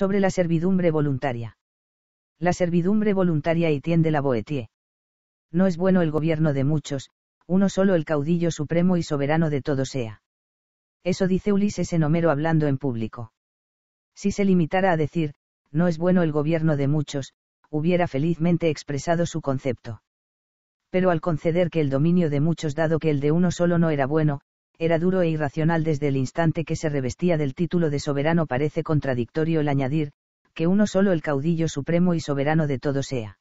sobre la servidumbre voluntaria. La servidumbre voluntaria y tiende la boetie. No es bueno el gobierno de muchos, uno solo el caudillo supremo y soberano de todo sea. Eso dice Ulises en Homero hablando en público. Si se limitara a decir, no es bueno el gobierno de muchos, hubiera felizmente expresado su concepto. Pero al conceder que el dominio de muchos dado que el de uno solo no era bueno, era duro e irracional desde el instante que se revestía del título de soberano parece contradictorio el añadir, que uno solo el caudillo supremo y soberano de todo sea.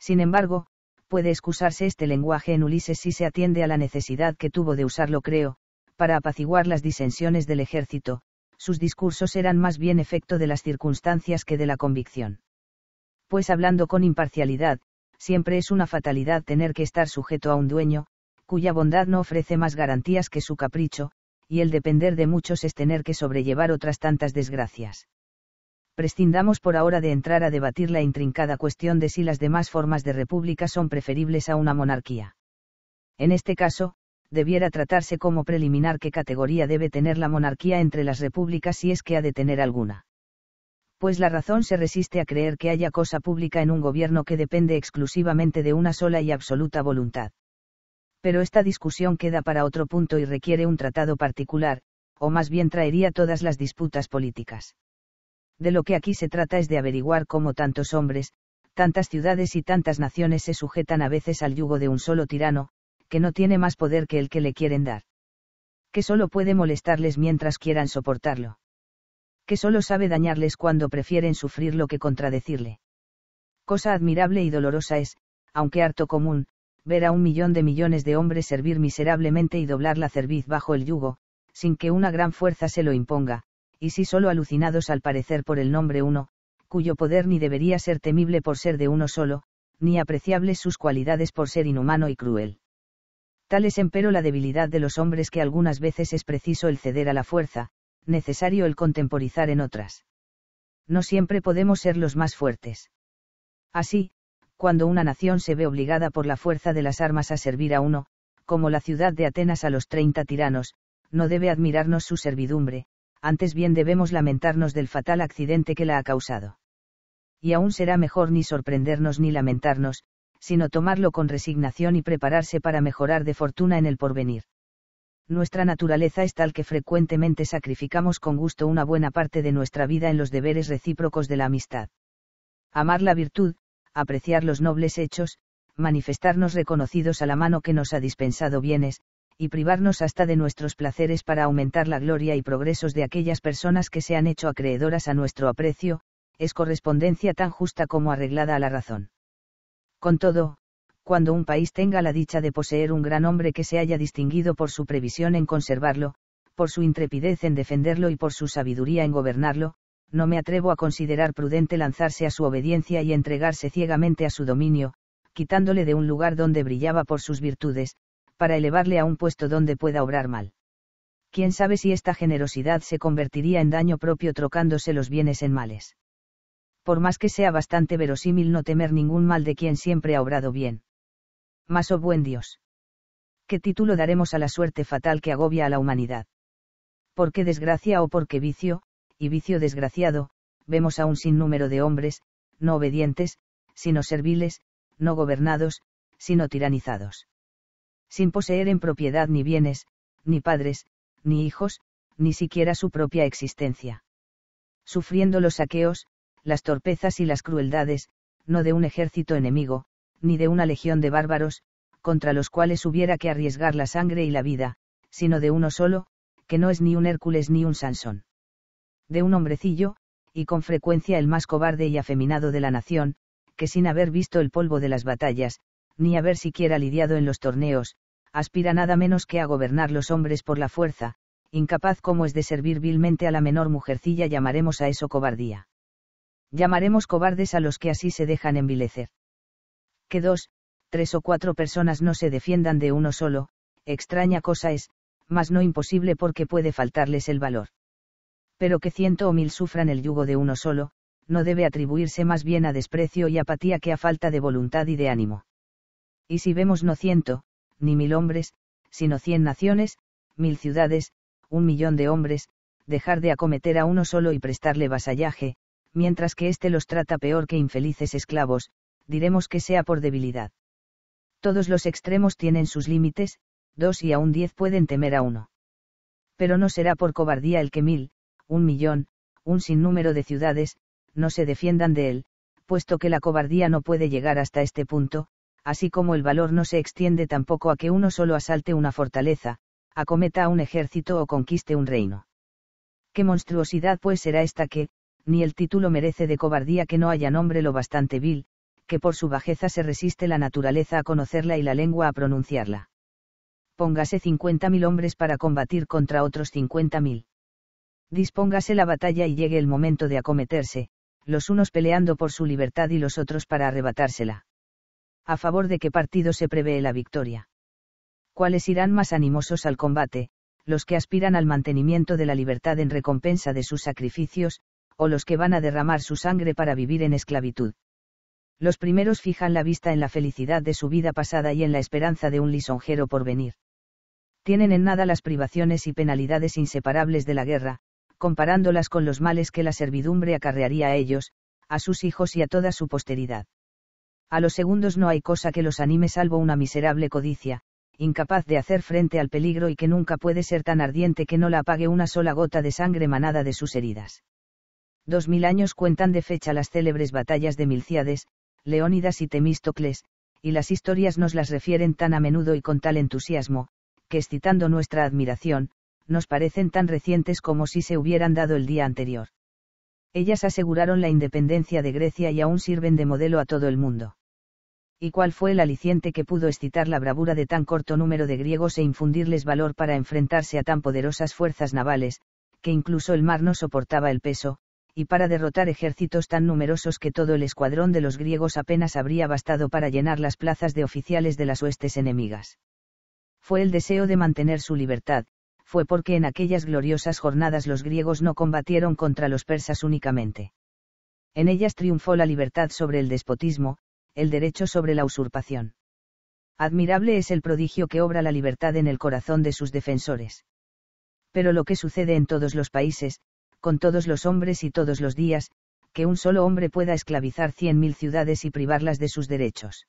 Sin embargo, puede excusarse este lenguaje en Ulises si se atiende a la necesidad que tuvo de usarlo creo, para apaciguar las disensiones del ejército, sus discursos eran más bien efecto de las circunstancias que de la convicción. Pues hablando con imparcialidad, siempre es una fatalidad tener que estar sujeto a un dueño, cuya bondad no ofrece más garantías que su capricho, y el depender de muchos es tener que sobrellevar otras tantas desgracias. Prescindamos por ahora de entrar a debatir la intrincada cuestión de si las demás formas de república son preferibles a una monarquía. En este caso, debiera tratarse como preliminar qué categoría debe tener la monarquía entre las repúblicas si es que ha de tener alguna. Pues la razón se resiste a creer que haya cosa pública en un gobierno que depende exclusivamente de una sola y absoluta voluntad pero esta discusión queda para otro punto y requiere un tratado particular, o más bien traería todas las disputas políticas. De lo que aquí se trata es de averiguar cómo tantos hombres, tantas ciudades y tantas naciones se sujetan a veces al yugo de un solo tirano, que no tiene más poder que el que le quieren dar. Que solo puede molestarles mientras quieran soportarlo. Que solo sabe dañarles cuando prefieren sufrir lo que contradecirle. Cosa admirable y dolorosa es, aunque harto común, ver a un millón de millones de hombres servir miserablemente y doblar la cerviz bajo el yugo, sin que una gran fuerza se lo imponga, y si solo alucinados al parecer por el nombre uno, cuyo poder ni debería ser temible por ser de uno solo, ni apreciables sus cualidades por ser inhumano y cruel. Tal es empero la debilidad de los hombres que algunas veces es preciso el ceder a la fuerza, necesario el contemporizar en otras. No siempre podemos ser los más fuertes. Así, cuando una nación se ve obligada por la fuerza de las armas a servir a uno, como la ciudad de Atenas a los treinta tiranos, no debe admirarnos su servidumbre, antes bien debemos lamentarnos del fatal accidente que la ha causado. Y aún será mejor ni sorprendernos ni lamentarnos, sino tomarlo con resignación y prepararse para mejorar de fortuna en el porvenir. Nuestra naturaleza es tal que frecuentemente sacrificamos con gusto una buena parte de nuestra vida en los deberes recíprocos de la amistad. Amar la virtud, apreciar los nobles hechos, manifestarnos reconocidos a la mano que nos ha dispensado bienes, y privarnos hasta de nuestros placeres para aumentar la gloria y progresos de aquellas personas que se han hecho acreedoras a nuestro aprecio, es correspondencia tan justa como arreglada a la razón. Con todo, cuando un país tenga la dicha de poseer un gran hombre que se haya distinguido por su previsión en conservarlo, por su intrepidez en defenderlo y por su sabiduría en gobernarlo, no me atrevo a considerar prudente lanzarse a su obediencia y entregarse ciegamente a su dominio, quitándole de un lugar donde brillaba por sus virtudes, para elevarle a un puesto donde pueda obrar mal. Quién sabe si esta generosidad se convertiría en daño propio trocándose los bienes en males. Por más que sea bastante verosímil no temer ningún mal de quien siempre ha obrado bien. Mas oh buen Dios. ¿Qué título daremos a la suerte fatal que agobia a la humanidad? ¿Por qué desgracia o por qué vicio, y vicio desgraciado, vemos a un sinnúmero de hombres, no obedientes, sino serviles, no gobernados, sino tiranizados. Sin poseer en propiedad ni bienes, ni padres, ni hijos, ni siquiera su propia existencia. Sufriendo los saqueos, las torpezas y las crueldades, no de un ejército enemigo, ni de una legión de bárbaros, contra los cuales hubiera que arriesgar la sangre y la vida, sino de uno solo, que no es ni un Hércules ni un Sansón de un hombrecillo, y con frecuencia el más cobarde y afeminado de la nación, que sin haber visto el polvo de las batallas, ni haber siquiera lidiado en los torneos, aspira nada menos que a gobernar los hombres por la fuerza, incapaz como es de servir vilmente a la menor mujercilla llamaremos a eso cobardía. Llamaremos cobardes a los que así se dejan envilecer. Que dos, tres o cuatro personas no se defiendan de uno solo, extraña cosa es, mas no imposible porque puede faltarles el valor pero que ciento o mil sufran el yugo de uno solo, no debe atribuirse más bien a desprecio y apatía que a falta de voluntad y de ánimo. Y si vemos no ciento, ni mil hombres, sino cien naciones, mil ciudades, un millón de hombres, dejar de acometer a uno solo y prestarle vasallaje, mientras que éste los trata peor que infelices esclavos, diremos que sea por debilidad. Todos los extremos tienen sus límites, dos y aún diez pueden temer a uno. Pero no será por cobardía el que mil, un millón, un sinnúmero de ciudades, no se defiendan de él, puesto que la cobardía no puede llegar hasta este punto, así como el valor no se extiende tampoco a que uno solo asalte una fortaleza, acometa a un ejército o conquiste un reino. Qué monstruosidad pues será esta que, ni el título merece de cobardía que no haya nombre lo bastante vil, que por su bajeza se resiste la naturaleza a conocerla y la lengua a pronunciarla. Póngase 50.000 mil hombres para combatir contra otros 50.000 dispóngase la batalla y llegue el momento de acometerse, los unos peleando por su libertad y los otros para arrebatársela. ¿A favor de qué partido se prevé la victoria? ¿Cuáles irán más animosos al combate, los que aspiran al mantenimiento de la libertad en recompensa de sus sacrificios, o los que van a derramar su sangre para vivir en esclavitud? Los primeros fijan la vista en la felicidad de su vida pasada y en la esperanza de un lisonjero porvenir tienen en nada las privaciones y penalidades inseparables de la guerra, comparándolas con los males que la servidumbre acarrearía a ellos, a sus hijos y a toda su posteridad. A los segundos no hay cosa que los anime salvo una miserable codicia, incapaz de hacer frente al peligro y que nunca puede ser tan ardiente que no la apague una sola gota de sangre manada de sus heridas. Dos mil años cuentan de fecha las célebres batallas de Milciades, Leónidas y Temístocles, y las historias nos las refieren tan a menudo y con tal entusiasmo, que excitando nuestra admiración, nos parecen tan recientes como si se hubieran dado el día anterior. Ellas aseguraron la independencia de Grecia y aún sirven de modelo a todo el mundo. ¿Y cuál fue el aliciente que pudo excitar la bravura de tan corto número de griegos e infundirles valor para enfrentarse a tan poderosas fuerzas navales, que incluso el mar no soportaba el peso, y para derrotar ejércitos tan numerosos que todo el escuadrón de los griegos apenas habría bastado para llenar las plazas de oficiales de las huestes enemigas? Fue el deseo de mantener su libertad, fue porque en aquellas gloriosas jornadas los griegos no combatieron contra los persas únicamente. En ellas triunfó la libertad sobre el despotismo, el derecho sobre la usurpación. Admirable es el prodigio que obra la libertad en el corazón de sus defensores. Pero lo que sucede en todos los países, con todos los hombres y todos los días, que un solo hombre pueda esclavizar cien mil ciudades y privarlas de sus derechos.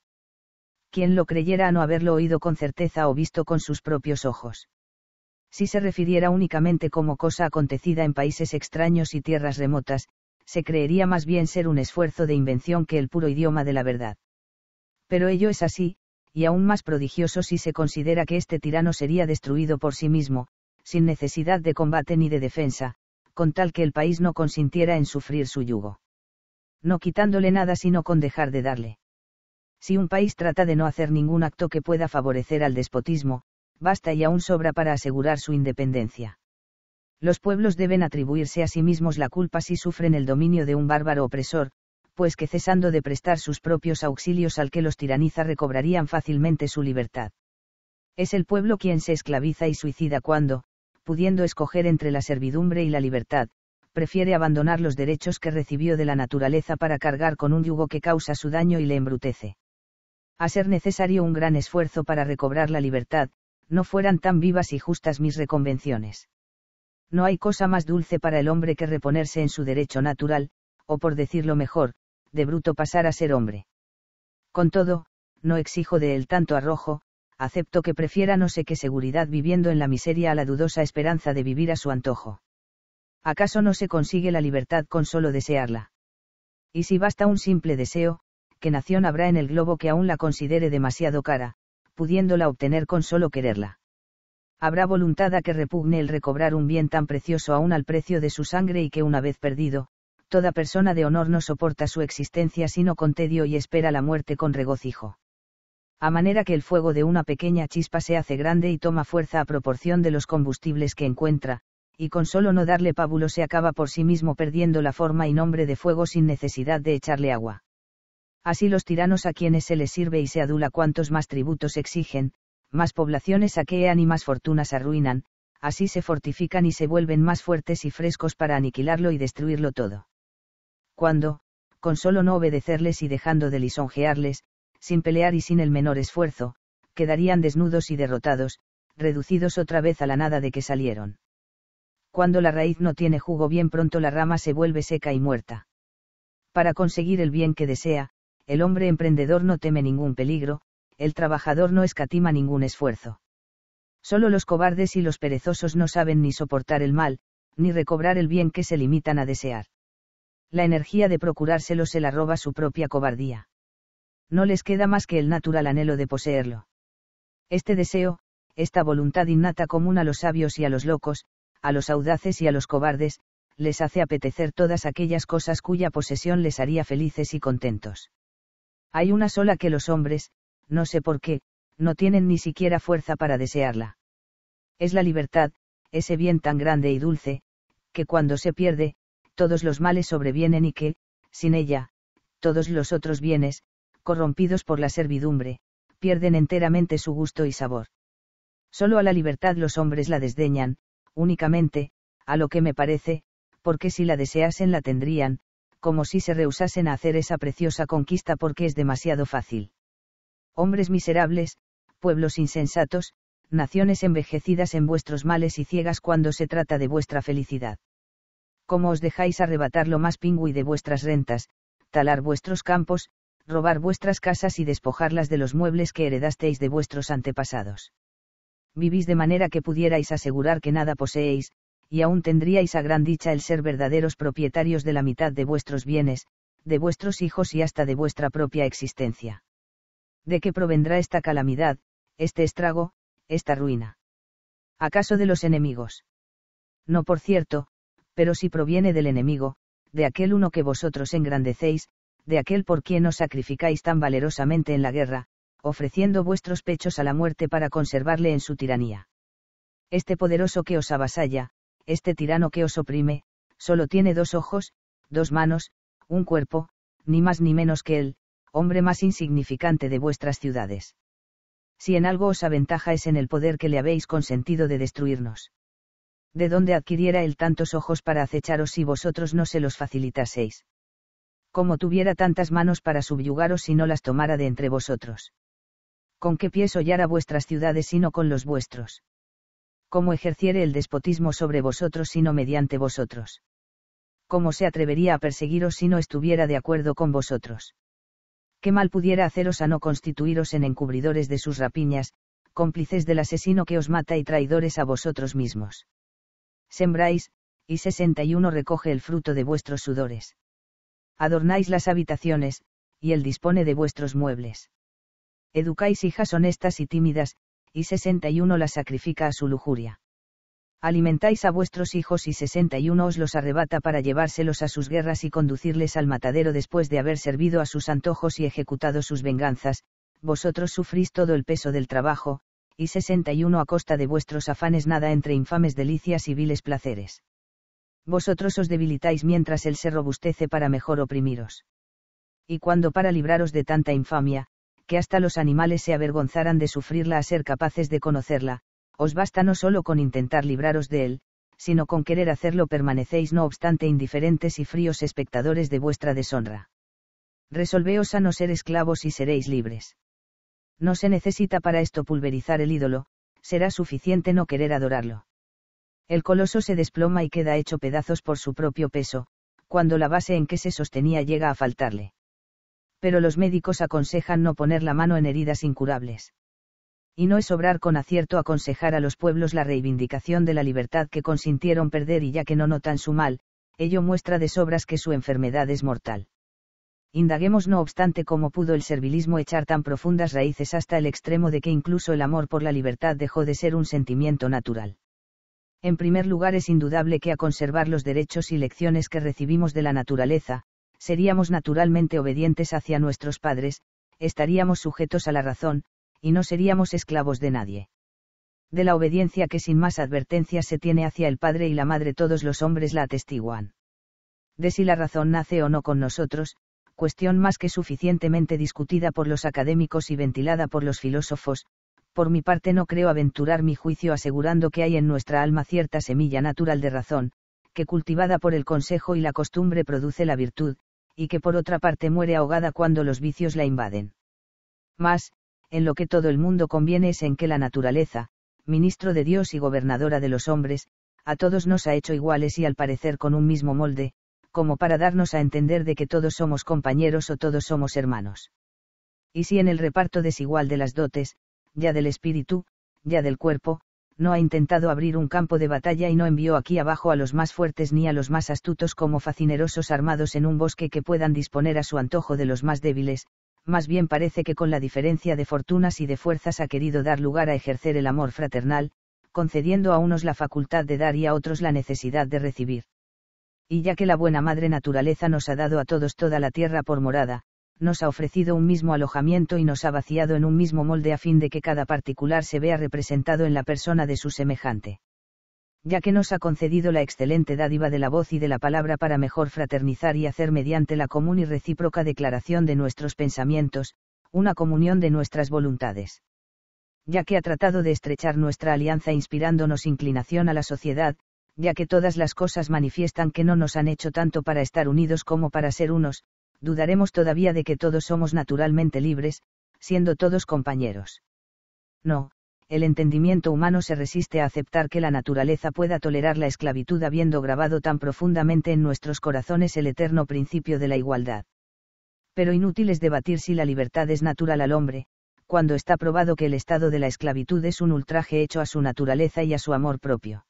Quien lo creyera a no haberlo oído con certeza o visto con sus propios ojos si se refiriera únicamente como cosa acontecida en países extraños y tierras remotas, se creería más bien ser un esfuerzo de invención que el puro idioma de la verdad. Pero ello es así, y aún más prodigioso si se considera que este tirano sería destruido por sí mismo, sin necesidad de combate ni de defensa, con tal que el país no consintiera en sufrir su yugo. No quitándole nada sino con dejar de darle. Si un país trata de no hacer ningún acto que pueda favorecer al despotismo, basta y aún sobra para asegurar su independencia. Los pueblos deben atribuirse a sí mismos la culpa si sufren el dominio de un bárbaro opresor, pues que cesando de prestar sus propios auxilios al que los tiraniza recobrarían fácilmente su libertad. Es el pueblo quien se esclaviza y suicida cuando, pudiendo escoger entre la servidumbre y la libertad, prefiere abandonar los derechos que recibió de la naturaleza para cargar con un yugo que causa su daño y le embrutece. A ser necesario un gran esfuerzo para recobrar la libertad, no fueran tan vivas y justas mis reconvenciones. No hay cosa más dulce para el hombre que reponerse en su derecho natural, o por decirlo mejor, de bruto pasar a ser hombre. Con todo, no exijo de él tanto arrojo, acepto que prefiera no sé qué seguridad viviendo en la miseria a la dudosa esperanza de vivir a su antojo. ¿Acaso no se consigue la libertad con solo desearla? Y si basta un simple deseo, ¿qué nación habrá en el globo que aún la considere demasiado cara, pudiéndola obtener con solo quererla. Habrá voluntad a que repugne el recobrar un bien tan precioso aún al precio de su sangre y que una vez perdido, toda persona de honor no soporta su existencia sino con tedio y espera la muerte con regocijo. A manera que el fuego de una pequeña chispa se hace grande y toma fuerza a proporción de los combustibles que encuentra, y con solo no darle pábulo se acaba por sí mismo perdiendo la forma y nombre de fuego sin necesidad de echarle agua. Así los tiranos a quienes se les sirve y se adula cuantos más tributos exigen, más poblaciones saquean y más fortunas arruinan, así se fortifican y se vuelven más fuertes y frescos para aniquilarlo y destruirlo todo. Cuando, con solo no obedecerles y dejando de lisonjearles, sin pelear y sin el menor esfuerzo, quedarían desnudos y derrotados, reducidos otra vez a la nada de que salieron. Cuando la raíz no tiene jugo bien pronto la rama se vuelve seca y muerta. Para conseguir el bien que desea, el hombre emprendedor no teme ningún peligro, el trabajador no escatima ningún esfuerzo. Solo los cobardes y los perezosos no saben ni soportar el mal, ni recobrar el bien que se limitan a desear. La energía de procurárselo se la roba su propia cobardía. No les queda más que el natural anhelo de poseerlo. Este deseo, esta voluntad innata común a los sabios y a los locos, a los audaces y a los cobardes, les hace apetecer todas aquellas cosas cuya posesión les haría felices y contentos. Hay una sola que los hombres, no sé por qué, no tienen ni siquiera fuerza para desearla. Es la libertad, ese bien tan grande y dulce, que cuando se pierde, todos los males sobrevienen y que, sin ella, todos los otros bienes, corrompidos por la servidumbre, pierden enteramente su gusto y sabor. Solo a la libertad los hombres la desdeñan, únicamente, a lo que me parece, porque si la deseasen la tendrían, como si se rehusasen a hacer esa preciosa conquista porque es demasiado fácil. Hombres miserables, pueblos insensatos, naciones envejecidas en vuestros males y ciegas cuando se trata de vuestra felicidad. ¿Cómo os dejáis arrebatar lo más pingüe de vuestras rentas, talar vuestros campos, robar vuestras casas y despojarlas de los muebles que heredasteis de vuestros antepasados. Vivís de manera que pudierais asegurar que nada poseéis, y aún tendríais a gran dicha el ser verdaderos propietarios de la mitad de vuestros bienes, de vuestros hijos y hasta de vuestra propia existencia. ¿De qué provendrá esta calamidad, este estrago, esta ruina? ¿Acaso de los enemigos? No por cierto, pero si proviene del enemigo, de aquel uno que vosotros engrandecéis, de aquel por quien os sacrificáis tan valerosamente en la guerra, ofreciendo vuestros pechos a la muerte para conservarle en su tiranía. Este poderoso que os avasalla, este tirano que os oprime, solo tiene dos ojos, dos manos, un cuerpo, ni más ni menos que él, hombre más insignificante de vuestras ciudades. Si en algo os aventaja es en el poder que le habéis consentido de destruirnos. ¿De dónde adquiriera él tantos ojos para acecharos si vosotros no se los facilitaseis? ¿Cómo tuviera tantas manos para subyugaros si no las tomara de entre vosotros? ¿Con qué pies hollara vuestras ciudades no con los vuestros? ¿cómo ejerciere el despotismo sobre vosotros no mediante vosotros? ¿Cómo se atrevería a perseguiros si no estuviera de acuerdo con vosotros? ¿Qué mal pudiera haceros a no constituiros en encubridores de sus rapiñas, cómplices del asesino que os mata y traidores a vosotros mismos? Sembráis, y 61 recoge el fruto de vuestros sudores. Adornáis las habitaciones, y él dispone de vuestros muebles. Educáis hijas honestas y tímidas, y 61 la sacrifica a su lujuria. Alimentáis a vuestros hijos y 61 os los arrebata para llevárselos a sus guerras y conducirles al matadero después de haber servido a sus antojos y ejecutado sus venganzas, vosotros sufrís todo el peso del trabajo, y 61 a costa de vuestros afanes nada entre infames delicias y viles placeres. Vosotros os debilitáis mientras él se robustece para mejor oprimiros. Y cuando para libraros de tanta infamia, que hasta los animales se avergonzaran de sufrirla a ser capaces de conocerla, os basta no solo con intentar libraros de él, sino con querer hacerlo permanecéis no obstante indiferentes y fríos espectadores de vuestra deshonra. Resolveos a no ser esclavos y seréis libres. No se necesita para esto pulverizar el ídolo, será suficiente no querer adorarlo. El coloso se desploma y queda hecho pedazos por su propio peso, cuando la base en que se sostenía llega a faltarle pero los médicos aconsejan no poner la mano en heridas incurables. Y no es obrar con acierto aconsejar a los pueblos la reivindicación de la libertad que consintieron perder y ya que no notan su mal, ello muestra de sobras que su enfermedad es mortal. Indaguemos no obstante cómo pudo el servilismo echar tan profundas raíces hasta el extremo de que incluso el amor por la libertad dejó de ser un sentimiento natural. En primer lugar es indudable que a conservar los derechos y lecciones que recibimos de la naturaleza, seríamos naturalmente obedientes hacia nuestros padres, estaríamos sujetos a la razón, y no seríamos esclavos de nadie. De la obediencia que sin más advertencia se tiene hacia el padre y la madre todos los hombres la atestiguan. De si la razón nace o no con nosotros, cuestión más que suficientemente discutida por los académicos y ventilada por los filósofos, por mi parte no creo aventurar mi juicio asegurando que hay en nuestra alma cierta semilla natural de razón, que cultivada por el consejo y la costumbre produce la virtud, y que por otra parte muere ahogada cuando los vicios la invaden. Mas, en lo que todo el mundo conviene es en que la naturaleza, ministro de Dios y gobernadora de los hombres, a todos nos ha hecho iguales y al parecer con un mismo molde, como para darnos a entender de que todos somos compañeros o todos somos hermanos. Y si en el reparto desigual de las dotes, ya del espíritu, ya del cuerpo, no ha intentado abrir un campo de batalla y no envió aquí abajo a los más fuertes ni a los más astutos como facinerosos armados en un bosque que puedan disponer a su antojo de los más débiles, más bien parece que con la diferencia de fortunas y de fuerzas ha querido dar lugar a ejercer el amor fraternal, concediendo a unos la facultad de dar y a otros la necesidad de recibir. Y ya que la buena madre naturaleza nos ha dado a todos toda la tierra por morada, nos ha ofrecido un mismo alojamiento y nos ha vaciado en un mismo molde a fin de que cada particular se vea representado en la persona de su semejante. Ya que nos ha concedido la excelente dádiva de la voz y de la palabra para mejor fraternizar y hacer mediante la común y recíproca declaración de nuestros pensamientos, una comunión de nuestras voluntades. Ya que ha tratado de estrechar nuestra alianza inspirándonos inclinación a la sociedad, ya que todas las cosas manifiestan que no nos han hecho tanto para estar unidos como para ser unos, dudaremos todavía de que todos somos naturalmente libres, siendo todos compañeros. No, el entendimiento humano se resiste a aceptar que la naturaleza pueda tolerar la esclavitud habiendo grabado tan profundamente en nuestros corazones el eterno principio de la igualdad. Pero inútil es debatir si la libertad es natural al hombre, cuando está probado que el estado de la esclavitud es un ultraje hecho a su naturaleza y a su amor propio.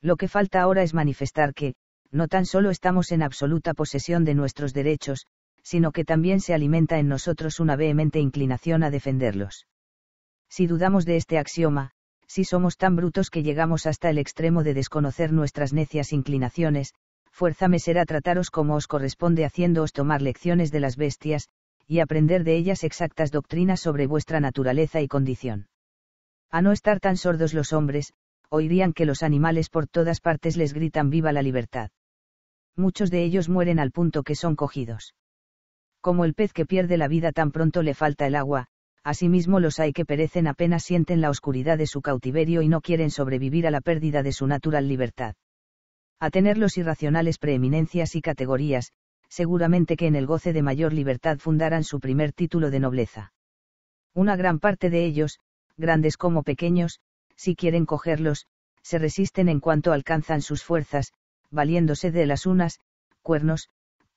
Lo que falta ahora es manifestar que, no tan solo estamos en absoluta posesión de nuestros derechos, sino que también se alimenta en nosotros una vehemente inclinación a defenderlos. Si dudamos de este axioma, si somos tan brutos que llegamos hasta el extremo de desconocer nuestras necias inclinaciones, fuerza me será trataros como os corresponde haciéndoos tomar lecciones de las bestias, y aprender de ellas exactas doctrinas sobre vuestra naturaleza y condición. A no estar tan sordos los hombres, oirían que los animales por todas partes les gritan viva la libertad muchos de ellos mueren al punto que son cogidos. Como el pez que pierde la vida tan pronto le falta el agua, asimismo los hay que perecen apenas sienten la oscuridad de su cautiverio y no quieren sobrevivir a la pérdida de su natural libertad. A tener los irracionales preeminencias y categorías, seguramente que en el goce de mayor libertad fundarán su primer título de nobleza. Una gran parte de ellos, grandes como pequeños, si quieren cogerlos, se resisten en cuanto alcanzan sus fuerzas, valiéndose de las unas, cuernos,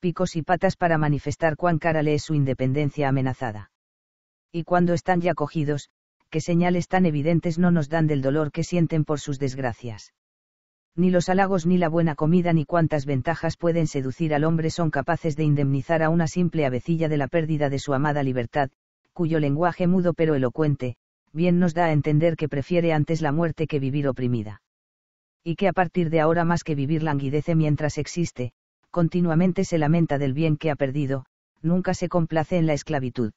picos y patas para manifestar cuán cara le es su independencia amenazada. Y cuando están ya cogidos, qué señales tan evidentes no nos dan del dolor que sienten por sus desgracias. Ni los halagos ni la buena comida ni cuántas ventajas pueden seducir al hombre son capaces de indemnizar a una simple avecilla de la pérdida de su amada libertad, cuyo lenguaje mudo pero elocuente, bien nos da a entender que prefiere antes la muerte que vivir oprimida y que a partir de ahora más que vivir languidece mientras existe, continuamente se lamenta del bien que ha perdido, nunca se complace en la esclavitud.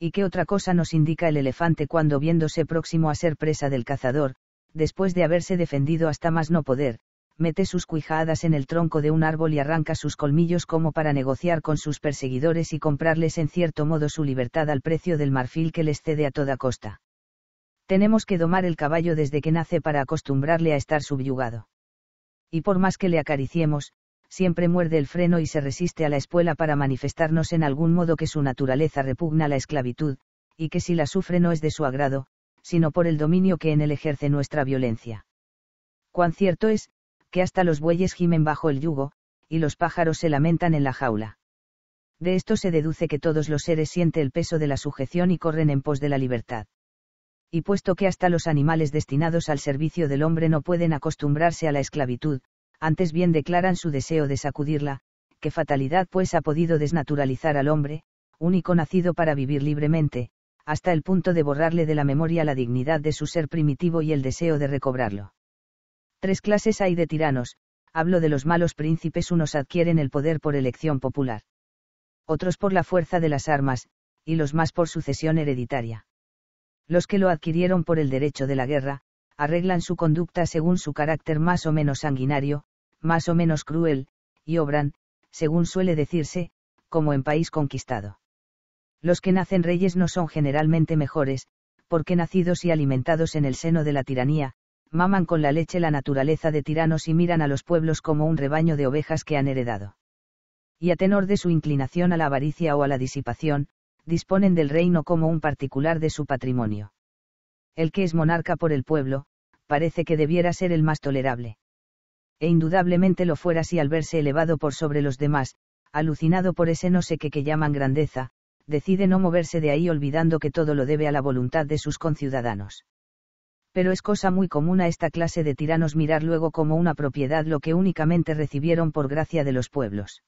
¿Y qué otra cosa nos indica el elefante cuando viéndose próximo a ser presa del cazador, después de haberse defendido hasta más no poder, mete sus cuijadas en el tronco de un árbol y arranca sus colmillos como para negociar con sus perseguidores y comprarles en cierto modo su libertad al precio del marfil que les cede a toda costa. Tenemos que domar el caballo desde que nace para acostumbrarle a estar subyugado. Y por más que le acariciemos, siempre muerde el freno y se resiste a la espuela para manifestarnos en algún modo que su naturaleza repugna la esclavitud, y que si la sufre no es de su agrado, sino por el dominio que en él ejerce nuestra violencia. Cuán cierto es, que hasta los bueyes gimen bajo el yugo, y los pájaros se lamentan en la jaula. De esto se deduce que todos los seres sienten el peso de la sujeción y corren en pos de la libertad y puesto que hasta los animales destinados al servicio del hombre no pueden acostumbrarse a la esclavitud, antes bien declaran su deseo de sacudirla, qué fatalidad pues ha podido desnaturalizar al hombre, único nacido para vivir libremente, hasta el punto de borrarle de la memoria la dignidad de su ser primitivo y el deseo de recobrarlo. Tres clases hay de tiranos, hablo de los malos príncipes unos adquieren el poder por elección popular, otros por la fuerza de las armas, y los más por sucesión hereditaria los que lo adquirieron por el derecho de la guerra, arreglan su conducta según su carácter más o menos sanguinario, más o menos cruel, y obran, según suele decirse, como en país conquistado. Los que nacen reyes no son generalmente mejores, porque nacidos y alimentados en el seno de la tiranía, maman con la leche la naturaleza de tiranos y miran a los pueblos como un rebaño de ovejas que han heredado. Y a tenor de su inclinación a la avaricia o a la disipación, disponen del reino como un particular de su patrimonio. El que es monarca por el pueblo, parece que debiera ser el más tolerable. E indudablemente lo fuera si al verse elevado por sobre los demás, alucinado por ese no sé qué que llaman grandeza, decide no moverse de ahí olvidando que todo lo debe a la voluntad de sus conciudadanos. Pero es cosa muy común a esta clase de tiranos mirar luego como una propiedad lo que únicamente recibieron por gracia de los pueblos.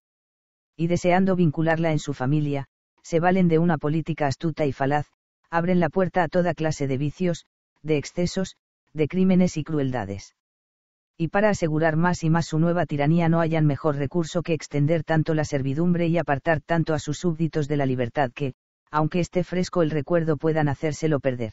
Y deseando vincularla en su familia, se valen de una política astuta y falaz, abren la puerta a toda clase de vicios, de excesos, de crímenes y crueldades. Y para asegurar más y más su nueva tiranía no hayan mejor recurso que extender tanto la servidumbre y apartar tanto a sus súbditos de la libertad que, aunque esté fresco el recuerdo puedan hacérselo perder.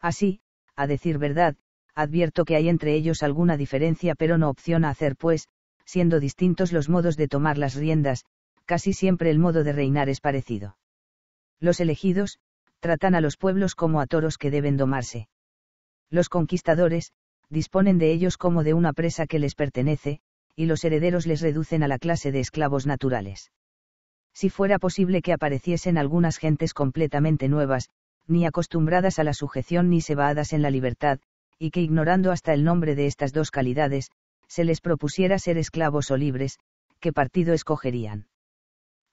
Así, a decir verdad, advierto que hay entre ellos alguna diferencia pero no opción a hacer pues, siendo distintos los modos de tomar las riendas, casi siempre el modo de reinar es parecido. Los elegidos, tratan a los pueblos como a toros que deben domarse. Los conquistadores, disponen de ellos como de una presa que les pertenece, y los herederos les reducen a la clase de esclavos naturales. Si fuera posible que apareciesen algunas gentes completamente nuevas, ni acostumbradas a la sujeción ni cebadas en la libertad, y que ignorando hasta el nombre de estas dos calidades, se les propusiera ser esclavos o libres, ¿qué partido escogerían?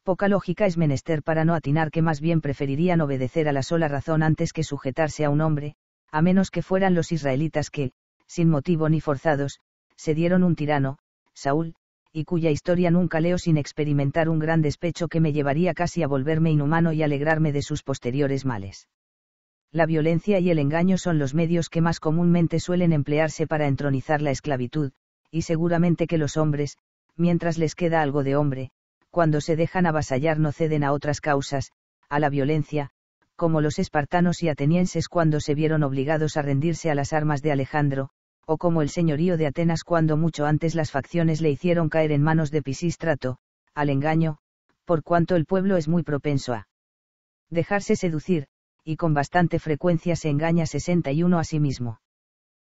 poca lógica es menester para no atinar que más bien preferirían obedecer a la sola razón antes que sujetarse a un hombre, a menos que fueran los israelitas que, sin motivo ni forzados, se dieron un tirano, Saúl, y cuya historia nunca leo sin experimentar un gran despecho que me llevaría casi a volverme inhumano y alegrarme de sus posteriores males. La violencia y el engaño son los medios que más comúnmente suelen emplearse para entronizar la esclavitud, y seguramente que los hombres, mientras les queda algo de hombre, cuando se dejan avasallar no ceden a otras causas, a la violencia, como los espartanos y atenienses cuando se vieron obligados a rendirse a las armas de Alejandro, o como el señorío de Atenas cuando mucho antes las facciones le hicieron caer en manos de Pisístrato, al engaño, por cuanto el pueblo es muy propenso a dejarse seducir, y con bastante frecuencia se engaña 61 a sí mismo.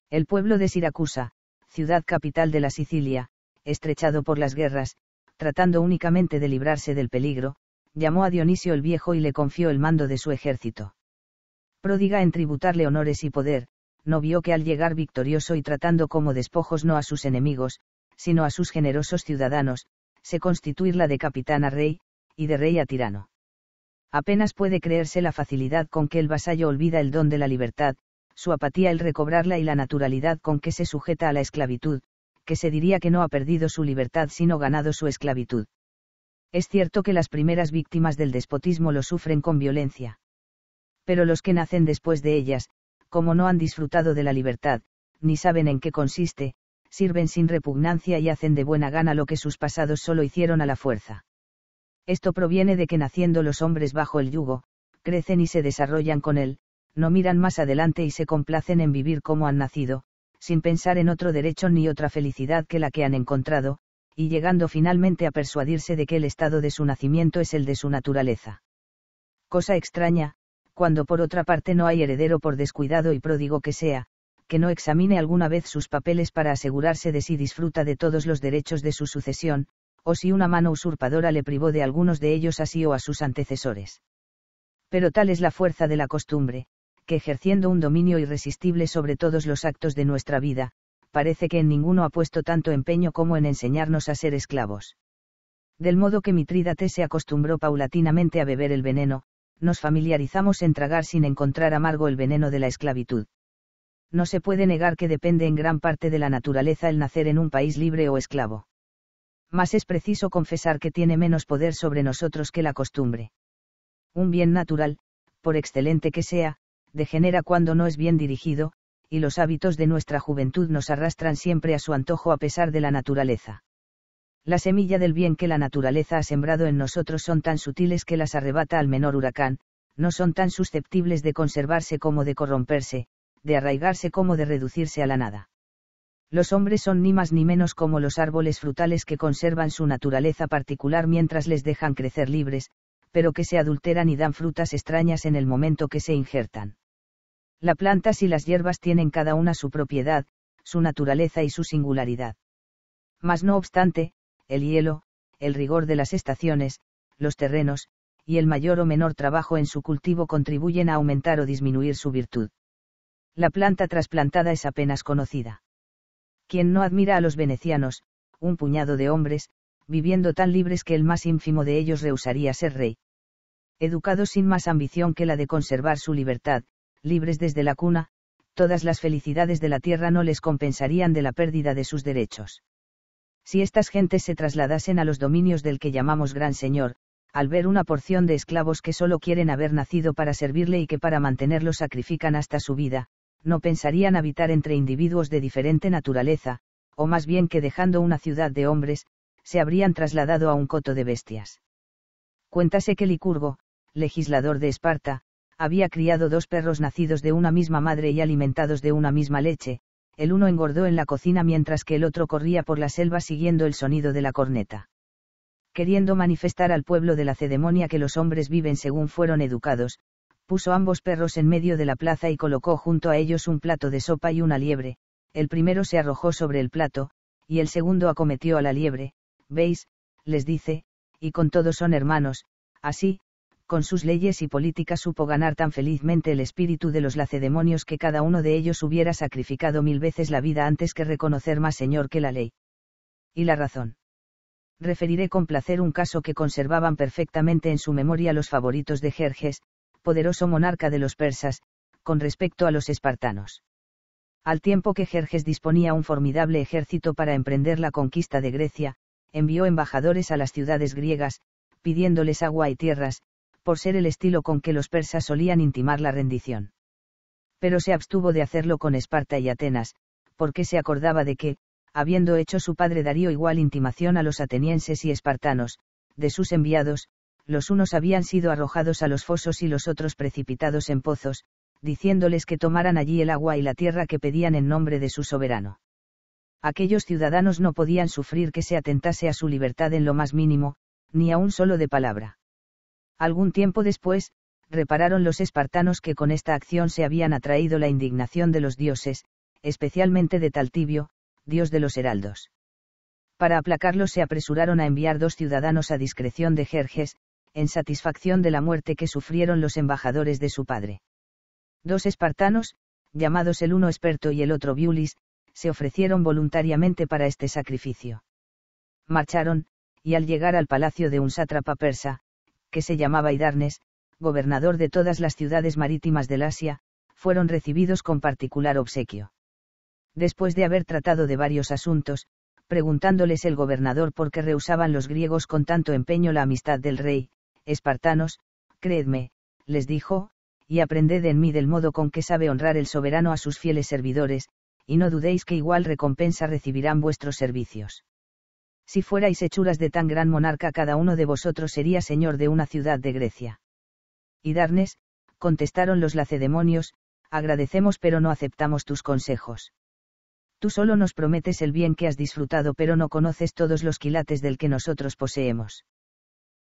El pueblo de Siracusa, ciudad capital de la Sicilia, estrechado por las guerras, tratando únicamente de librarse del peligro, llamó a Dionisio el Viejo y le confió el mando de su ejército. Pródiga en tributarle honores y poder, no vio que al llegar victorioso y tratando como despojos no a sus enemigos, sino a sus generosos ciudadanos, se constituirla de capitán a rey, y de rey a tirano. Apenas puede creerse la facilidad con que el vasallo olvida el don de la libertad, su apatía el recobrarla y la naturalidad con que se sujeta a la esclavitud, que se diría que no ha perdido su libertad sino ganado su esclavitud. Es cierto que las primeras víctimas del despotismo lo sufren con violencia. Pero los que nacen después de ellas, como no han disfrutado de la libertad, ni saben en qué consiste, sirven sin repugnancia y hacen de buena gana lo que sus pasados solo hicieron a la fuerza. Esto proviene de que naciendo los hombres bajo el yugo, crecen y se desarrollan con él, no miran más adelante y se complacen en vivir como han nacido, sin pensar en otro derecho ni otra felicidad que la que han encontrado, y llegando finalmente a persuadirse de que el estado de su nacimiento es el de su naturaleza. Cosa extraña, cuando por otra parte no hay heredero por descuidado y pródigo que sea, que no examine alguna vez sus papeles para asegurarse de si disfruta de todos los derechos de su sucesión, o si una mano usurpadora le privó de algunos de ellos así o a sus antecesores. Pero tal es la fuerza de la costumbre, que ejerciendo un dominio irresistible sobre todos los actos de nuestra vida, parece que en ninguno ha puesto tanto empeño como en enseñarnos a ser esclavos. Del modo que Mitrídate se acostumbró paulatinamente a beber el veneno, nos familiarizamos en tragar sin encontrar amargo el veneno de la esclavitud. No se puede negar que depende en gran parte de la naturaleza el nacer en un país libre o esclavo. Mas es preciso confesar que tiene menos poder sobre nosotros que la costumbre. Un bien natural, por excelente que sea, degenera cuando no es bien dirigido, y los hábitos de nuestra juventud nos arrastran siempre a su antojo a pesar de la naturaleza. La semilla del bien que la naturaleza ha sembrado en nosotros son tan sutiles que las arrebata al menor huracán, no son tan susceptibles de conservarse como de corromperse, de arraigarse como de reducirse a la nada. Los hombres son ni más ni menos como los árboles frutales que conservan su naturaleza particular mientras les dejan crecer libres, pero que se adulteran y dan frutas extrañas en el momento que se injertan. La planta y las hierbas tienen cada una su propiedad, su naturaleza y su singularidad. Mas no obstante, el hielo, el rigor de las estaciones, los terrenos, y el mayor o menor trabajo en su cultivo contribuyen a aumentar o disminuir su virtud. La planta trasplantada es apenas conocida. Quien no admira a los venecianos, un puñado de hombres, viviendo tan libres que el más ínfimo de ellos rehusaría ser rey educados sin más ambición que la de conservar su libertad, libres desde la cuna, todas las felicidades de la tierra no les compensarían de la pérdida de sus derechos. Si estas gentes se trasladasen a los dominios del que llamamos Gran Señor, al ver una porción de esclavos que solo quieren haber nacido para servirle y que para mantenerlo sacrifican hasta su vida, no pensarían habitar entre individuos de diferente naturaleza, o más bien que dejando una ciudad de hombres, se habrían trasladado a un coto de bestias. Cuéntase que Licurgo, legislador de Esparta, había criado dos perros nacidos de una misma madre y alimentados de una misma leche, el uno engordó en la cocina mientras que el otro corría por la selva siguiendo el sonido de la corneta. Queriendo manifestar al pueblo de la cedemonia que los hombres viven según fueron educados, puso ambos perros en medio de la plaza y colocó junto a ellos un plato de sopa y una liebre, el primero se arrojó sobre el plato, y el segundo acometió a la liebre, veis, les dice, y con todos son hermanos, así, con sus leyes y políticas supo ganar tan felizmente el espíritu de los lacedemonios que cada uno de ellos hubiera sacrificado mil veces la vida antes que reconocer más señor que la ley. Y la razón. Referiré con placer un caso que conservaban perfectamente en su memoria los favoritos de Jerjes, poderoso monarca de los persas, con respecto a los espartanos. Al tiempo que Jerjes disponía un formidable ejército para emprender la conquista de Grecia, envió embajadores a las ciudades griegas, pidiéndoles agua y tierras, por ser el estilo con que los persas solían intimar la rendición. Pero se abstuvo de hacerlo con Esparta y Atenas, porque se acordaba de que, habiendo hecho su padre Darío igual intimación a los atenienses y espartanos, de sus enviados, los unos habían sido arrojados a los fosos y los otros precipitados en pozos, diciéndoles que tomaran allí el agua y la tierra que pedían en nombre de su soberano. Aquellos ciudadanos no podían sufrir que se atentase a su libertad en lo más mínimo, ni a un solo de palabra. Algún tiempo después, repararon los espartanos que con esta acción se habían atraído la indignación de los dioses, especialmente de Taltibio, dios de los heraldos. Para aplacarlos se apresuraron a enviar dos ciudadanos a discreción de Jerjes, en satisfacción de la muerte que sufrieron los embajadores de su padre. Dos espartanos, llamados el uno Esperto y el otro Biulis, se ofrecieron voluntariamente para este sacrificio. Marcharon, y al llegar al palacio de un sátrapa persa, que se llamaba Idarnes, gobernador de todas las ciudades marítimas del Asia, fueron recibidos con particular obsequio. Después de haber tratado de varios asuntos, preguntándoles el gobernador por qué rehusaban los griegos con tanto empeño la amistad del rey, espartanos, creedme, les dijo, y aprended en mí del modo con que sabe honrar el soberano a sus fieles servidores, y no dudéis que igual recompensa recibirán vuestros servicios si fuerais hechuras de tan gran monarca cada uno de vosotros sería señor de una ciudad de Grecia. Y Darnes, contestaron los lacedemonios, agradecemos pero no aceptamos tus consejos. Tú solo nos prometes el bien que has disfrutado pero no conoces todos los quilates del que nosotros poseemos.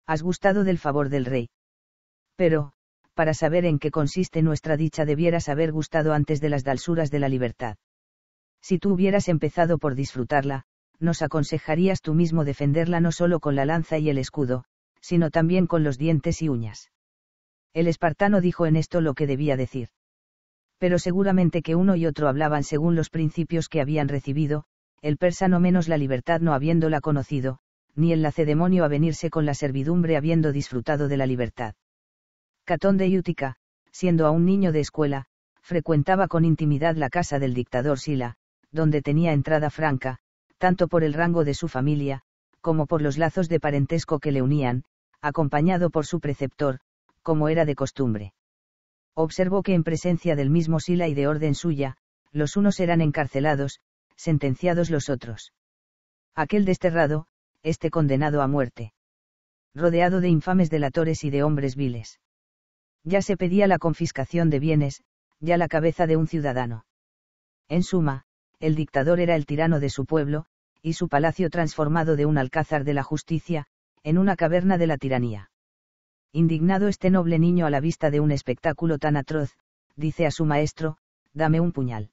Has gustado del favor del rey. Pero, para saber en qué consiste nuestra dicha debieras haber gustado antes de las dalsuras de la libertad. Si tú hubieras empezado por disfrutarla, nos aconsejarías tú mismo defenderla no solo con la lanza y el escudo, sino también con los dientes y uñas. El espartano dijo en esto lo que debía decir. Pero seguramente que uno y otro hablaban según los principios que habían recibido, el persa no menos la libertad no habiéndola conocido, ni el lacedemonio a venirse con la servidumbre habiendo disfrutado de la libertad. Catón de Iútica, siendo aún niño de escuela, frecuentaba con intimidad la casa del dictador Sila, donde tenía entrada franca, tanto por el rango de su familia, como por los lazos de parentesco que le unían, acompañado por su preceptor, como era de costumbre. Observó que en presencia del mismo Sila y de orden suya, los unos eran encarcelados, sentenciados los otros. Aquel desterrado, este condenado a muerte. Rodeado de infames delatores y de hombres viles. Ya se pedía la confiscación de bienes, ya la cabeza de un ciudadano. En suma, el dictador era el tirano de su pueblo, y su palacio transformado de un alcázar de la justicia, en una caverna de la tiranía. Indignado este noble niño a la vista de un espectáculo tan atroz, dice a su maestro, dame un puñal.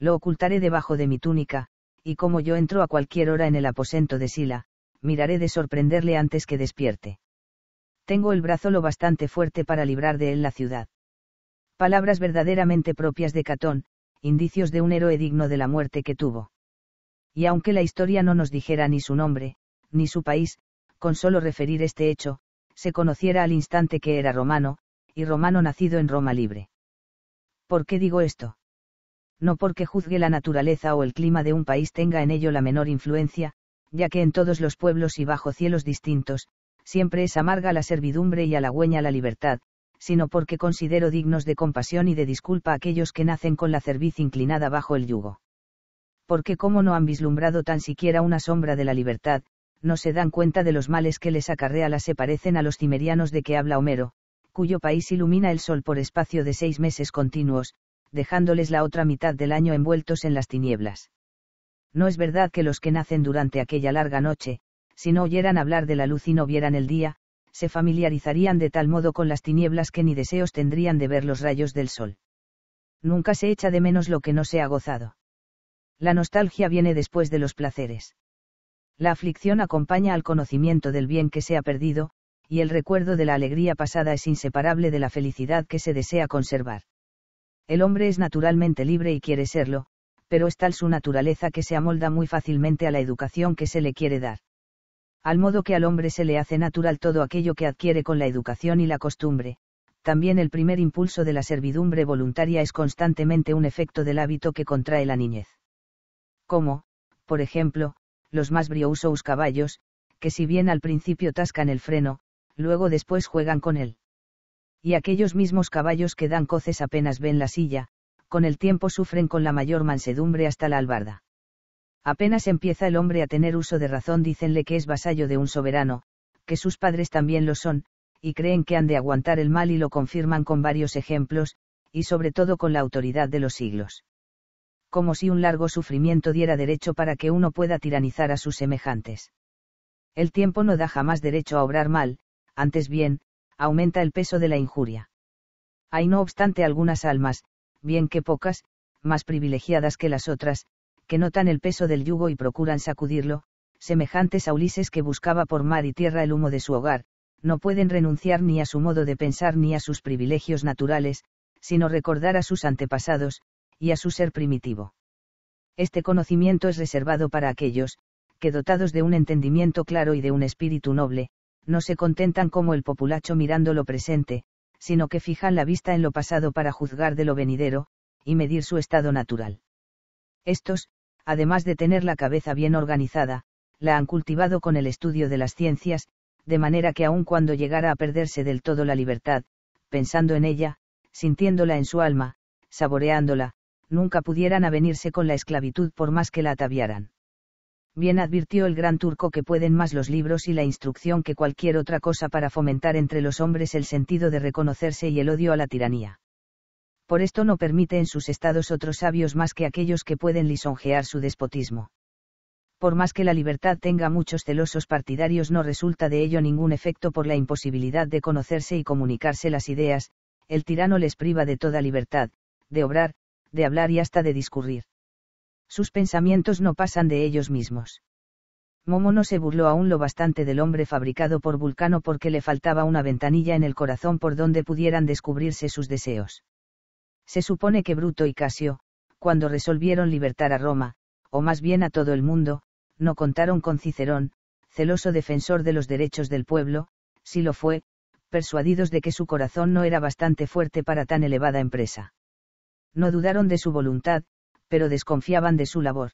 Lo ocultaré debajo de mi túnica, y como yo entro a cualquier hora en el aposento de Sila, miraré de sorprenderle antes que despierte. Tengo el brazo lo bastante fuerte para librar de él la ciudad. Palabras verdaderamente propias de Catón, indicios de un héroe digno de la muerte que tuvo. Y aunque la historia no nos dijera ni su nombre, ni su país, con solo referir este hecho, se conociera al instante que era romano, y romano nacido en Roma libre. ¿Por qué digo esto? No porque juzgue la naturaleza o el clima de un país tenga en ello la menor influencia, ya que en todos los pueblos y bajo cielos distintos, siempre es amarga la servidumbre y halagüeña la libertad, sino porque considero dignos de compasión y de disculpa a aquellos que nacen con la cerviz inclinada bajo el yugo. Porque como no han vislumbrado tan siquiera una sombra de la libertad, no se dan cuenta de los males que les acarrea las se parecen a los cimerianos de que habla Homero, cuyo país ilumina el sol por espacio de seis meses continuos, dejándoles la otra mitad del año envueltos en las tinieblas. No es verdad que los que nacen durante aquella larga noche, si no oyeran hablar de la luz y no vieran el día, se familiarizarían de tal modo con las tinieblas que ni deseos tendrían de ver los rayos del sol. Nunca se echa de menos lo que no se ha gozado. La nostalgia viene después de los placeres. La aflicción acompaña al conocimiento del bien que se ha perdido, y el recuerdo de la alegría pasada es inseparable de la felicidad que se desea conservar. El hombre es naturalmente libre y quiere serlo, pero es tal su naturaleza que se amolda muy fácilmente a la educación que se le quiere dar al modo que al hombre se le hace natural todo aquello que adquiere con la educación y la costumbre, también el primer impulso de la servidumbre voluntaria es constantemente un efecto del hábito que contrae la niñez. Como, por ejemplo, los más briousos caballos, que si bien al principio tascan el freno, luego después juegan con él. Y aquellos mismos caballos que dan coces apenas ven la silla, con el tiempo sufren con la mayor mansedumbre hasta la albarda. Apenas empieza el hombre a tener uso de razón, dicenle que es vasallo de un soberano, que sus padres también lo son, y creen que han de aguantar el mal y lo confirman con varios ejemplos, y sobre todo con la autoridad de los siglos. Como si un largo sufrimiento diera derecho para que uno pueda tiranizar a sus semejantes. El tiempo no da jamás derecho a obrar mal, antes bien, aumenta el peso de la injuria. Hay no obstante algunas almas, bien que pocas, más privilegiadas que las otras, que notan el peso del yugo y procuran sacudirlo, semejantes a Ulises que buscaba por mar y tierra el humo de su hogar, no pueden renunciar ni a su modo de pensar ni a sus privilegios naturales, sino recordar a sus antepasados, y a su ser primitivo. Este conocimiento es reservado para aquellos, que dotados de un entendimiento claro y de un espíritu noble, no se contentan como el populacho mirando lo presente, sino que fijan la vista en lo pasado para juzgar de lo venidero, y medir su estado natural. Estos, además de tener la cabeza bien organizada, la han cultivado con el estudio de las ciencias, de manera que aun cuando llegara a perderse del todo la libertad, pensando en ella, sintiéndola en su alma, saboreándola, nunca pudieran avenirse con la esclavitud por más que la ataviaran. Bien advirtió el gran turco que pueden más los libros y la instrucción que cualquier otra cosa para fomentar entre los hombres el sentido de reconocerse y el odio a la tiranía por esto no permite en sus estados otros sabios más que aquellos que pueden lisonjear su despotismo. Por más que la libertad tenga muchos celosos partidarios no resulta de ello ningún efecto por la imposibilidad de conocerse y comunicarse las ideas, el tirano les priva de toda libertad, de obrar, de hablar y hasta de discurrir. Sus pensamientos no pasan de ellos mismos. Momo no se burló aún lo bastante del hombre fabricado por Vulcano porque le faltaba una ventanilla en el corazón por donde pudieran descubrirse sus deseos. Se supone que Bruto y Casio, cuando resolvieron libertar a Roma, o más bien a todo el mundo, no contaron con Cicerón, celoso defensor de los derechos del pueblo, si lo fue, persuadidos de que su corazón no era bastante fuerte para tan elevada empresa. No dudaron de su voluntad, pero desconfiaban de su labor.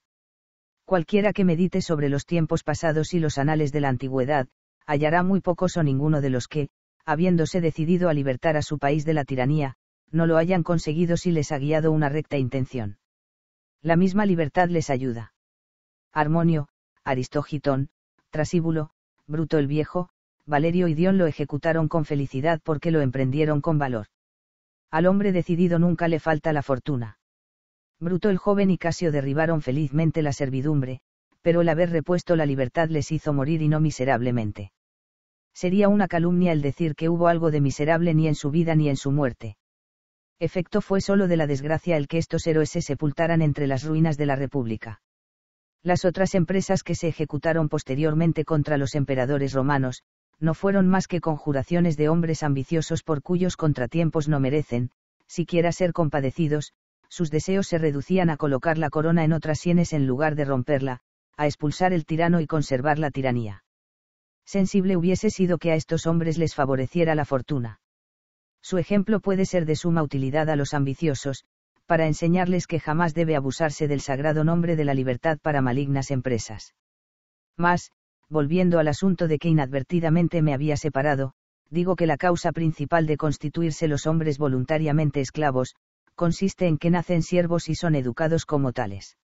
Cualquiera que medite sobre los tiempos pasados y los anales de la antigüedad, hallará muy pocos o ninguno de los que, habiéndose decidido a libertar a su país de la tiranía, no lo hayan conseguido si les ha guiado una recta intención. La misma libertad les ayuda. Armonio, Aristógitón, Trasíbulo, Bruto el Viejo, Valerio y Dion lo ejecutaron con felicidad porque lo emprendieron con valor. Al hombre decidido nunca le falta la fortuna. Bruto el joven y Casio derribaron felizmente la servidumbre, pero el haber repuesto la libertad les hizo morir y no miserablemente. Sería una calumnia el decir que hubo algo de miserable ni en su vida ni en su muerte efecto fue solo de la desgracia el que estos héroes se sepultaran entre las ruinas de la República. Las otras empresas que se ejecutaron posteriormente contra los emperadores romanos, no fueron más que conjuraciones de hombres ambiciosos por cuyos contratiempos no merecen, siquiera ser compadecidos, sus deseos se reducían a colocar la corona en otras sienes en lugar de romperla, a expulsar el tirano y conservar la tiranía. Sensible hubiese sido que a estos hombres les favoreciera la fortuna su ejemplo puede ser de suma utilidad a los ambiciosos, para enseñarles que jamás debe abusarse del sagrado nombre de la libertad para malignas empresas. Mas, volviendo al asunto de que inadvertidamente me había separado, digo que la causa principal de constituirse los hombres voluntariamente esclavos, consiste en que nacen siervos y son educados como tales.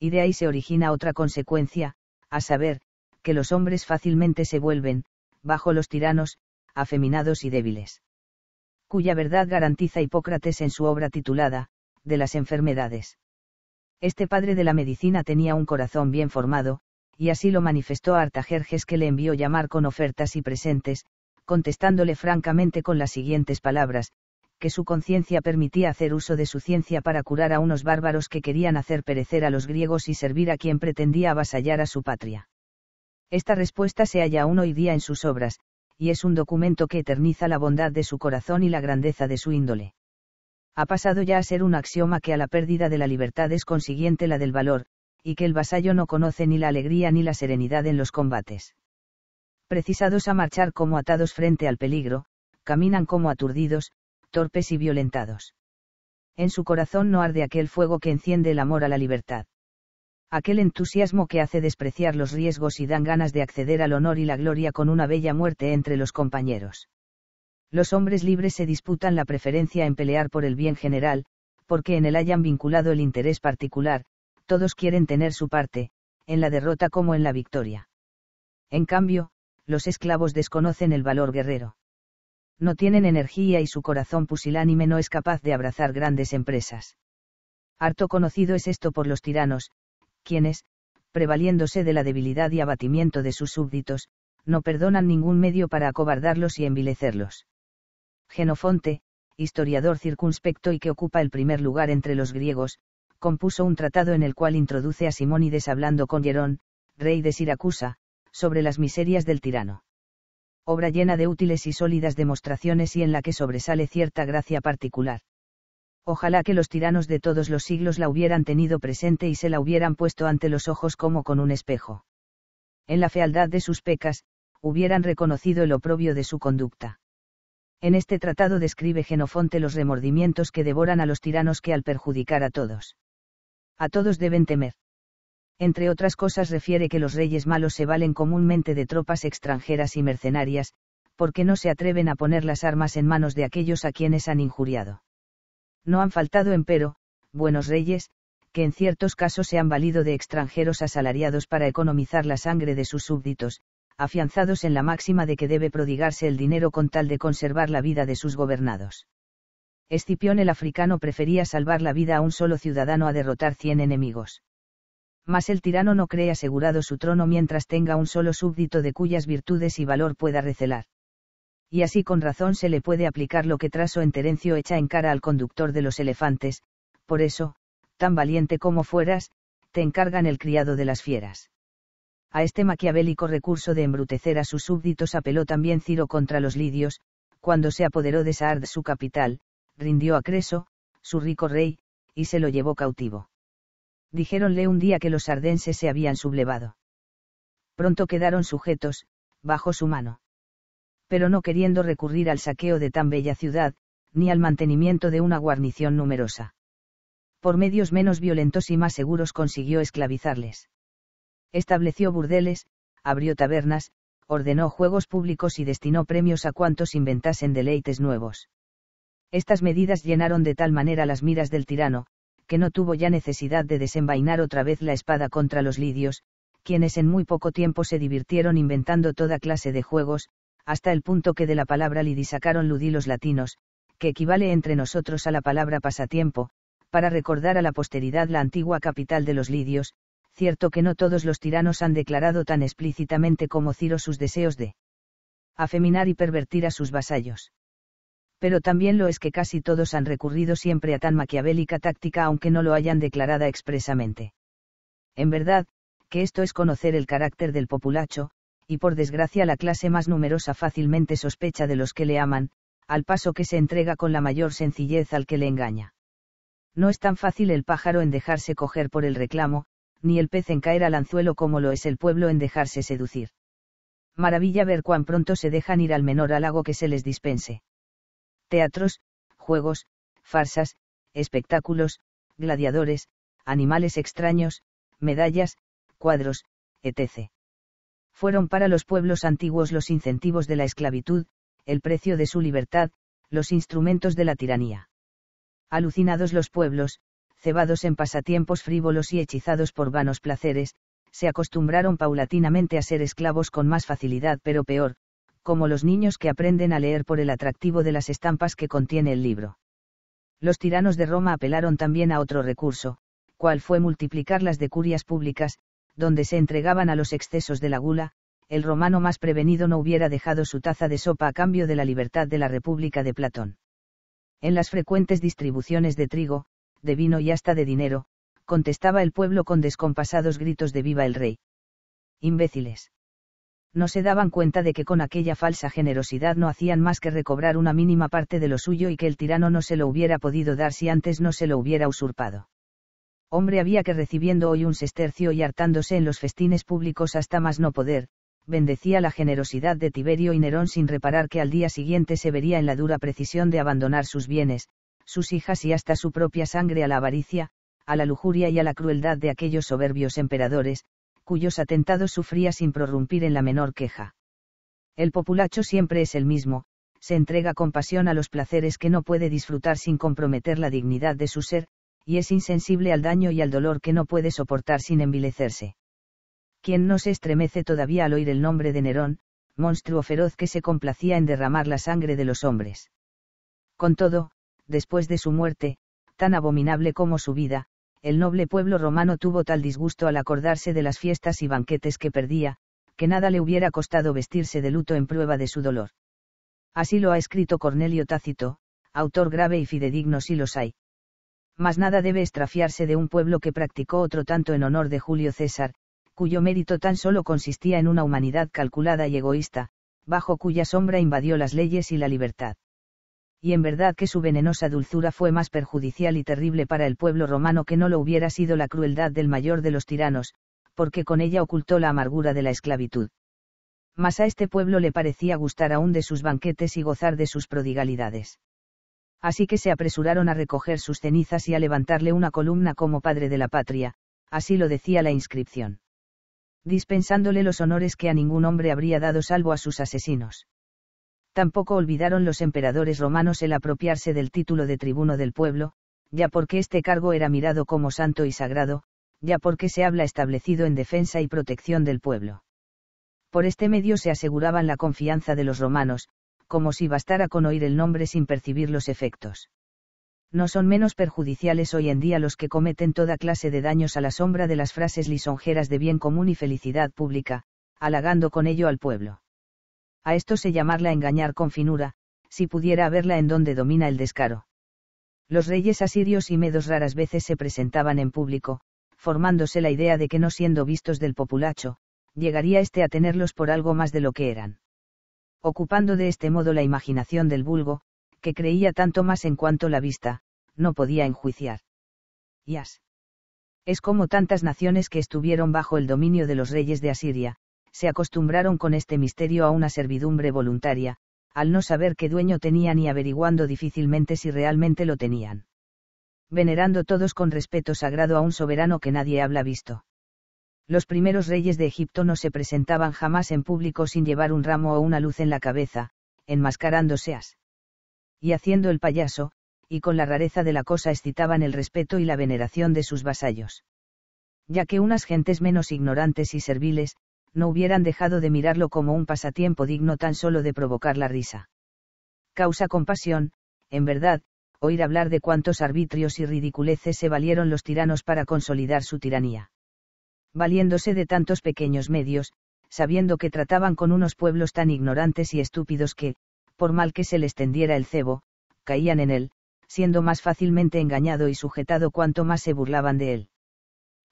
Y de ahí se origina otra consecuencia, a saber, que los hombres fácilmente se vuelven, bajo los tiranos, afeminados y débiles cuya verdad garantiza Hipócrates en su obra titulada, De las enfermedades. Este padre de la medicina tenía un corazón bien formado, y así lo manifestó a Artajerjes que le envió llamar con ofertas y presentes, contestándole francamente con las siguientes palabras, que su conciencia permitía hacer uso de su ciencia para curar a unos bárbaros que querían hacer perecer a los griegos y servir a quien pretendía avasallar a su patria. Esta respuesta se halla aún hoy día en sus obras, y es un documento que eterniza la bondad de su corazón y la grandeza de su índole. Ha pasado ya a ser un axioma que a la pérdida de la libertad es consiguiente la del valor, y que el vasallo no conoce ni la alegría ni la serenidad en los combates. Precisados a marchar como atados frente al peligro, caminan como aturdidos, torpes y violentados. En su corazón no arde aquel fuego que enciende el amor a la libertad aquel entusiasmo que hace despreciar los riesgos y dan ganas de acceder al honor y la gloria con una bella muerte entre los compañeros. Los hombres libres se disputan la preferencia en pelear por el bien general, porque en él hayan vinculado el interés particular, todos quieren tener su parte, en la derrota como en la victoria. En cambio, los esclavos desconocen el valor guerrero. No tienen energía y su corazón pusilánime no es capaz de abrazar grandes empresas. Harto conocido es esto por los tiranos, quienes, prevaliéndose de la debilidad y abatimiento de sus súbditos, no perdonan ningún medio para acobardarlos y envilecerlos. Genofonte, historiador circunspecto y que ocupa el primer lugar entre los griegos, compuso un tratado en el cual introduce a Simónides hablando con Hierón, rey de Siracusa, sobre las miserias del tirano. Obra llena de útiles y sólidas demostraciones y en la que sobresale cierta gracia particular. Ojalá que los tiranos de todos los siglos la hubieran tenido presente y se la hubieran puesto ante los ojos como con un espejo. En la fealdad de sus pecas, hubieran reconocido el oprobio de su conducta. En este tratado describe Genofonte los remordimientos que devoran a los tiranos que al perjudicar a todos. A todos deben temer. Entre otras cosas refiere que los reyes malos se valen comúnmente de tropas extranjeras y mercenarias, porque no se atreven a poner las armas en manos de aquellos a quienes han injuriado. No han faltado, empero, buenos reyes, que en ciertos casos se han valido de extranjeros asalariados para economizar la sangre de sus súbditos, afianzados en la máxima de que debe prodigarse el dinero con tal de conservar la vida de sus gobernados. Escipión el africano prefería salvar la vida a un solo ciudadano a derrotar cien enemigos. Mas el tirano no cree asegurado su trono mientras tenga un solo súbdito de cuyas virtudes y valor pueda recelar y así con razón se le puede aplicar lo que Traso en Terencio echa en cara al conductor de los elefantes, por eso, tan valiente como fueras, te encargan el criado de las fieras. A este maquiavélico recurso de embrutecer a sus súbditos apeló también Ciro contra los lidios, cuando se apoderó de Saard su capital, rindió a Creso, su rico rey, y se lo llevó cautivo. Dijéronle un día que los sardenses se habían sublevado. Pronto quedaron sujetos, bajo su mano pero no queriendo recurrir al saqueo de tan bella ciudad, ni al mantenimiento de una guarnición numerosa. Por medios menos violentos y más seguros consiguió esclavizarles. Estableció burdeles, abrió tabernas, ordenó juegos públicos y destinó premios a cuantos inventasen deleites nuevos. Estas medidas llenaron de tal manera las miras del tirano, que no tuvo ya necesidad de desenvainar otra vez la espada contra los lidios, quienes en muy poco tiempo se divirtieron inventando toda clase de juegos, hasta el punto que de la palabra lidi sacaron ludí los latinos, que equivale entre nosotros a la palabra pasatiempo, para recordar a la posteridad la antigua capital de los lidios, cierto que no todos los tiranos han declarado tan explícitamente como Ciro sus deseos de afeminar y pervertir a sus vasallos. Pero también lo es que casi todos han recurrido siempre a tan maquiavélica táctica aunque no lo hayan declarada expresamente. En verdad, que esto es conocer el carácter del populacho, y por desgracia la clase más numerosa fácilmente sospecha de los que le aman, al paso que se entrega con la mayor sencillez al que le engaña. No es tan fácil el pájaro en dejarse coger por el reclamo, ni el pez en caer al anzuelo como lo es el pueblo en dejarse seducir. Maravilla ver cuán pronto se dejan ir al menor halago que se les dispense. Teatros, juegos, farsas, espectáculos, gladiadores, animales extraños, medallas, cuadros, etc fueron para los pueblos antiguos los incentivos de la esclavitud, el precio de su libertad, los instrumentos de la tiranía. Alucinados los pueblos, cebados en pasatiempos frívolos y hechizados por vanos placeres, se acostumbraron paulatinamente a ser esclavos con más facilidad pero peor, como los niños que aprenden a leer por el atractivo de las estampas que contiene el libro. Los tiranos de Roma apelaron también a otro recurso, cual fue multiplicar las decurias públicas, donde se entregaban a los excesos de la gula, el romano más prevenido no hubiera dejado su taza de sopa a cambio de la libertad de la República de Platón. En las frecuentes distribuciones de trigo, de vino y hasta de dinero, contestaba el pueblo con descompasados gritos de viva el rey. Imbéciles. No se daban cuenta de que con aquella falsa generosidad no hacían más que recobrar una mínima parte de lo suyo y que el tirano no se lo hubiera podido dar si antes no se lo hubiera usurpado. Hombre había que recibiendo hoy un sestercio y hartándose en los festines públicos hasta más no poder, bendecía la generosidad de Tiberio y Nerón sin reparar que al día siguiente se vería en la dura precisión de abandonar sus bienes, sus hijas y hasta su propia sangre a la avaricia, a la lujuria y a la crueldad de aquellos soberbios emperadores, cuyos atentados sufría sin prorrumpir en la menor queja. El populacho siempre es el mismo, se entrega con pasión a los placeres que no puede disfrutar sin comprometer la dignidad de su ser, y es insensible al daño y al dolor que no puede soportar sin envilecerse. Quien no se estremece todavía al oír el nombre de Nerón, monstruo feroz que se complacía en derramar la sangre de los hombres. Con todo, después de su muerte, tan abominable como su vida, el noble pueblo romano tuvo tal disgusto al acordarse de las fiestas y banquetes que perdía, que nada le hubiera costado vestirse de luto en prueba de su dolor. Así lo ha escrito Cornelio Tácito, autor grave y fidedigno si los hay mas nada debe estrafiarse de un pueblo que practicó otro tanto en honor de Julio César, cuyo mérito tan solo consistía en una humanidad calculada y egoísta, bajo cuya sombra invadió las leyes y la libertad. Y en verdad que su venenosa dulzura fue más perjudicial y terrible para el pueblo romano que no lo hubiera sido la crueldad del mayor de los tiranos, porque con ella ocultó la amargura de la esclavitud. Mas a este pueblo le parecía gustar aún de sus banquetes y gozar de sus prodigalidades Así que se apresuraron a recoger sus cenizas y a levantarle una columna como padre de la patria, así lo decía la inscripción. Dispensándole los honores que a ningún hombre habría dado salvo a sus asesinos. Tampoco olvidaron los emperadores romanos el apropiarse del título de tribuno del pueblo, ya porque este cargo era mirado como santo y sagrado, ya porque se habla establecido en defensa y protección del pueblo. Por este medio se aseguraban la confianza de los romanos, como si bastara con oír el nombre sin percibir los efectos. No son menos perjudiciales hoy en día los que cometen toda clase de daños a la sombra de las frases lisonjeras de bien común y felicidad pública, halagando con ello al pueblo. A esto se llamarla engañar con finura, si pudiera haberla en donde domina el descaro. Los reyes asirios y medos raras veces se presentaban en público, formándose la idea de que no siendo vistos del populacho, llegaría éste a tenerlos por algo más de lo que eran ocupando de este modo la imaginación del vulgo, que creía tanto más en cuanto la vista, no podía enjuiciar. Yas. Es como tantas naciones que estuvieron bajo el dominio de los reyes de Asiria, se acostumbraron con este misterio a una servidumbre voluntaria, al no saber qué dueño tenían y averiguando difícilmente si realmente lo tenían. Venerando todos con respeto sagrado a un soberano que nadie habla visto los primeros reyes de Egipto no se presentaban jamás en público sin llevar un ramo o una luz en la cabeza, enmascarándose Y haciendo el payaso, y con la rareza de la cosa excitaban el respeto y la veneración de sus vasallos. Ya que unas gentes menos ignorantes y serviles, no hubieran dejado de mirarlo como un pasatiempo digno tan solo de provocar la risa. Causa compasión, en verdad, oír hablar de cuántos arbitrios y ridiculeces se valieron los tiranos para consolidar su tiranía valiéndose de tantos pequeños medios, sabiendo que trataban con unos pueblos tan ignorantes y estúpidos que, por mal que se les tendiera el cebo, caían en él, siendo más fácilmente engañado y sujetado cuanto más se burlaban de él.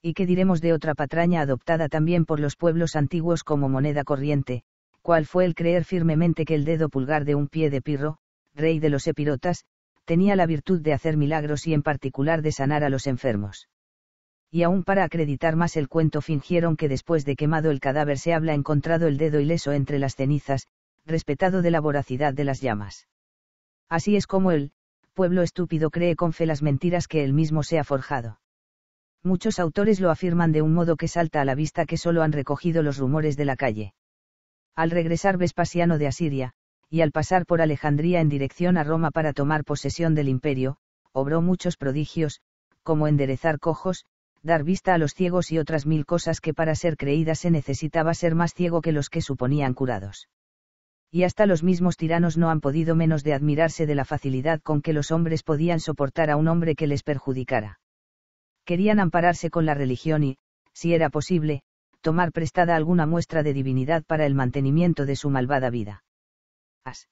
¿Y qué diremos de otra patraña adoptada también por los pueblos antiguos como moneda corriente, cuál fue el creer firmemente que el dedo pulgar de un pie de pirro, rey de los epirotas, tenía la virtud de hacer milagros y en particular de sanar a los enfermos? y aún para acreditar más el cuento fingieron que después de quemado el cadáver se habla encontrado el dedo ileso entre las cenizas, respetado de la voracidad de las llamas. Así es como el pueblo estúpido cree con fe las mentiras que él mismo se ha forjado. Muchos autores lo afirman de un modo que salta a la vista que solo han recogido los rumores de la calle. Al regresar Vespasiano de Asiria, y al pasar por Alejandría en dirección a Roma para tomar posesión del imperio, obró muchos prodigios, como enderezar cojos, dar vista a los ciegos y otras mil cosas que para ser creídas se necesitaba ser más ciego que los que suponían curados. Y hasta los mismos tiranos no han podido menos de admirarse de la facilidad con que los hombres podían soportar a un hombre que les perjudicara. Querían ampararse con la religión y, si era posible, tomar prestada alguna muestra de divinidad para el mantenimiento de su malvada vida. As.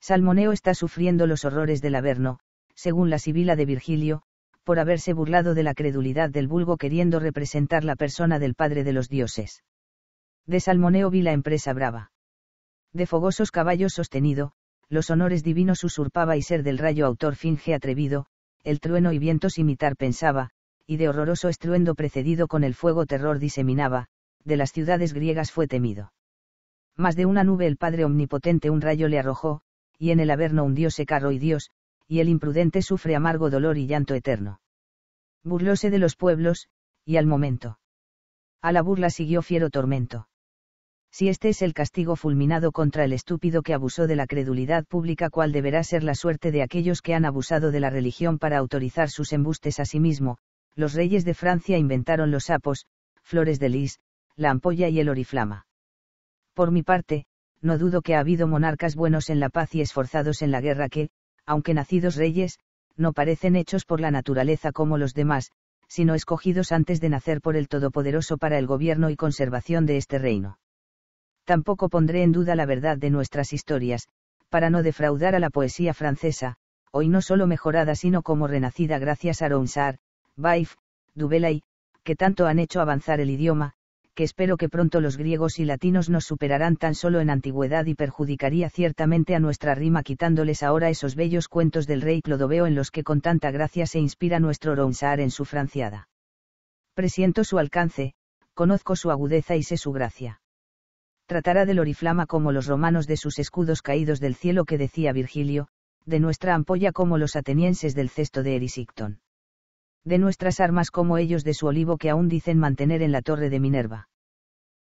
Salmoneo está sufriendo los horrores del Averno, según la Sibila de Virgilio, por haberse burlado de la credulidad del vulgo queriendo representar la persona del Padre de los dioses. De Salmoneo vi la empresa brava. De fogosos caballos sostenido, los honores divinos usurpaba y ser del rayo autor finge atrevido, el trueno y vientos imitar pensaba, y de horroroso estruendo precedido con el fuego terror diseminaba, de las ciudades griegas fue temido. Más de una nube el Padre Omnipotente un rayo le arrojó, y en el Averno hundióse carro y Dios, y el imprudente sufre amargo dolor y llanto eterno. Burlóse de los pueblos, y al momento. A la burla siguió fiero tormento. Si este es el castigo fulminado contra el estúpido que abusó de la credulidad pública, ¿cuál deberá ser la suerte de aquellos que han abusado de la religión para autorizar sus embustes a sí mismo? Los reyes de Francia inventaron los sapos, flores de lis, la ampolla y el oriflama. Por mi parte, no dudo que ha habido monarcas buenos en la paz y esforzados en la guerra que, aunque nacidos reyes, no parecen hechos por la naturaleza como los demás, sino escogidos antes de nacer por el Todopoderoso para el gobierno y conservación de este reino. Tampoco pondré en duda la verdad de nuestras historias, para no defraudar a la poesía francesa, hoy no solo mejorada sino como renacida gracias a Ronsard, Baif, Bellay, que tanto han hecho avanzar el idioma, que espero que pronto los griegos y latinos nos superarán tan solo en antigüedad y perjudicaría ciertamente a nuestra rima quitándoles ahora esos bellos cuentos del rey Clodoveo en los que con tanta gracia se inspira nuestro Ronsard en su franciada. Presiento su alcance, conozco su agudeza y sé su gracia. Tratará del oriflama como los romanos de sus escudos caídos del cielo que decía Virgilio, de nuestra ampolla como los atenienses del cesto de Erisicton de nuestras armas como ellos de su olivo que aún dicen mantener en la torre de Minerva.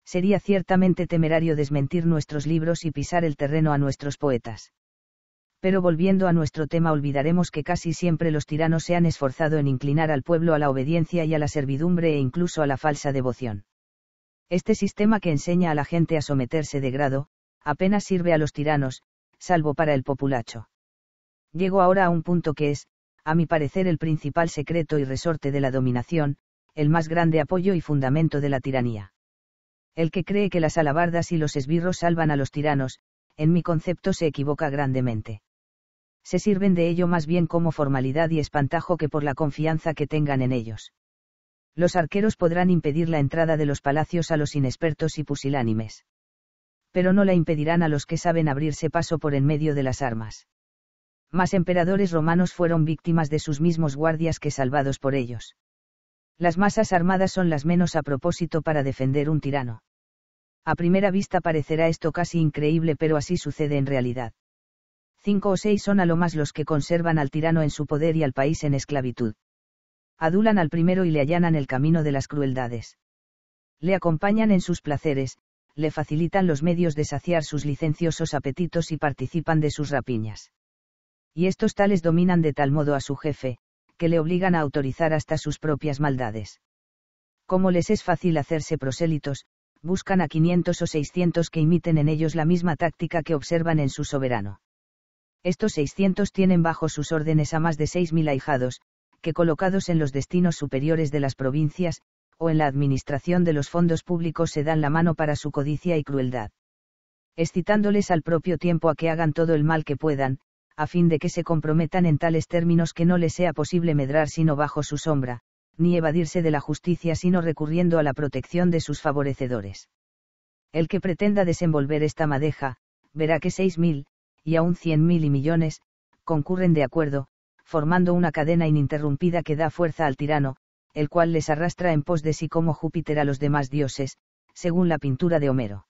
Sería ciertamente temerario desmentir nuestros libros y pisar el terreno a nuestros poetas. Pero volviendo a nuestro tema olvidaremos que casi siempre los tiranos se han esforzado en inclinar al pueblo a la obediencia y a la servidumbre e incluso a la falsa devoción. Este sistema que enseña a la gente a someterse de grado, apenas sirve a los tiranos, salvo para el populacho. Llego ahora a un punto que es, a mi parecer el principal secreto y resorte de la dominación, el más grande apoyo y fundamento de la tiranía. El que cree que las alabardas y los esbirros salvan a los tiranos, en mi concepto se equivoca grandemente. Se sirven de ello más bien como formalidad y espantajo que por la confianza que tengan en ellos. Los arqueros podrán impedir la entrada de los palacios a los inexpertos y pusilánimes. Pero no la impedirán a los que saben abrirse paso por en medio de las armas. Más emperadores romanos fueron víctimas de sus mismos guardias que salvados por ellos. Las masas armadas son las menos a propósito para defender un tirano. A primera vista parecerá esto casi increíble, pero así sucede en realidad. Cinco o seis son a lo más los que conservan al tirano en su poder y al país en esclavitud. Adulan al primero y le allanan el camino de las crueldades. Le acompañan en sus placeres, le facilitan los medios de saciar sus licenciosos apetitos y participan de sus rapiñas y estos tales dominan de tal modo a su jefe, que le obligan a autorizar hasta sus propias maldades. Como les es fácil hacerse prosélitos, buscan a 500 o 600 que imiten en ellos la misma táctica que observan en su soberano. Estos 600 tienen bajo sus órdenes a más de 6.000 ahijados, que colocados en los destinos superiores de las provincias, o en la administración de los fondos públicos se dan la mano para su codicia y crueldad. Excitándoles al propio tiempo a que hagan todo el mal que puedan, a fin de que se comprometan en tales términos que no les sea posible medrar sino bajo su sombra, ni evadirse de la justicia sino recurriendo a la protección de sus favorecedores. El que pretenda desenvolver esta madeja, verá que seis mil, y aún cien mil y millones, concurren de acuerdo, formando una cadena ininterrumpida que da fuerza al tirano, el cual les arrastra en pos de sí como Júpiter a los demás dioses, según la pintura de Homero.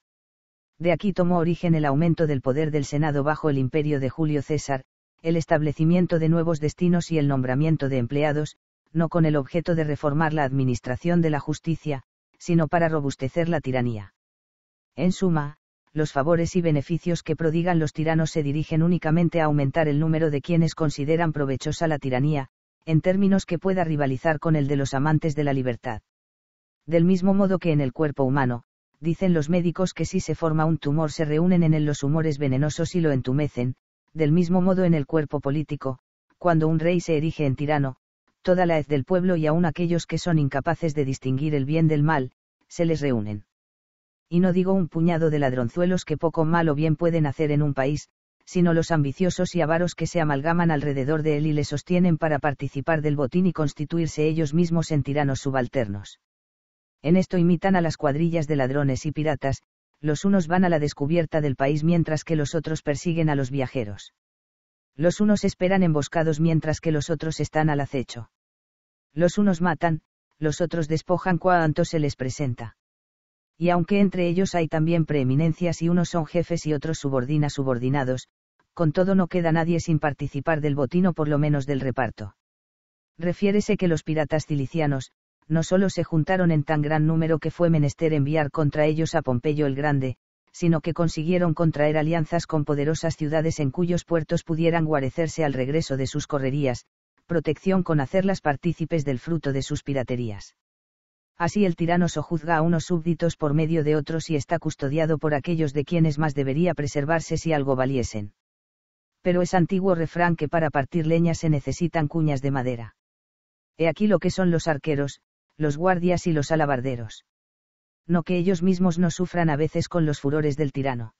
De aquí tomó origen el aumento del poder del Senado bajo el imperio de Julio César, el establecimiento de nuevos destinos y el nombramiento de empleados, no con el objeto de reformar la administración de la justicia, sino para robustecer la tiranía. En suma, los favores y beneficios que prodigan los tiranos se dirigen únicamente a aumentar el número de quienes consideran provechosa la tiranía, en términos que pueda rivalizar con el de los amantes de la libertad. Del mismo modo que en el cuerpo humano, dicen los médicos que si se forma un tumor se reúnen en él los humores venenosos y lo entumecen, del mismo modo en el cuerpo político, cuando un rey se erige en tirano, toda la hez del pueblo y aun aquellos que son incapaces de distinguir el bien del mal, se les reúnen. Y no digo un puñado de ladronzuelos que poco mal o bien pueden hacer en un país, sino los ambiciosos y avaros que se amalgaman alrededor de él y le sostienen para participar del botín y constituirse ellos mismos en tiranos subalternos. En esto imitan a las cuadrillas de ladrones y piratas, los unos van a la descubierta del país mientras que los otros persiguen a los viajeros. Los unos esperan emboscados mientras que los otros están al acecho. Los unos matan, los otros despojan cuanto se les presenta. Y aunque entre ellos hay también preeminencias y unos son jefes y otros subordinas subordinados, con todo no queda nadie sin participar del botín o por lo menos del reparto. Refiérese que los piratas cilicianos, no solo se juntaron en tan gran número que fue menester enviar contra ellos a Pompeyo el Grande, sino que consiguieron contraer alianzas con poderosas ciudades en cuyos puertos pudieran guarecerse al regreso de sus correrías, protección con hacerlas partícipes del fruto de sus piraterías. Así el tirano sojuzga a unos súbditos por medio de otros y está custodiado por aquellos de quienes más debería preservarse si algo valiesen. Pero es antiguo refrán que para partir leña se necesitan cuñas de madera. He aquí lo que son los arqueros, los guardias y los alabarderos. No que ellos mismos no sufran a veces con los furores del tirano.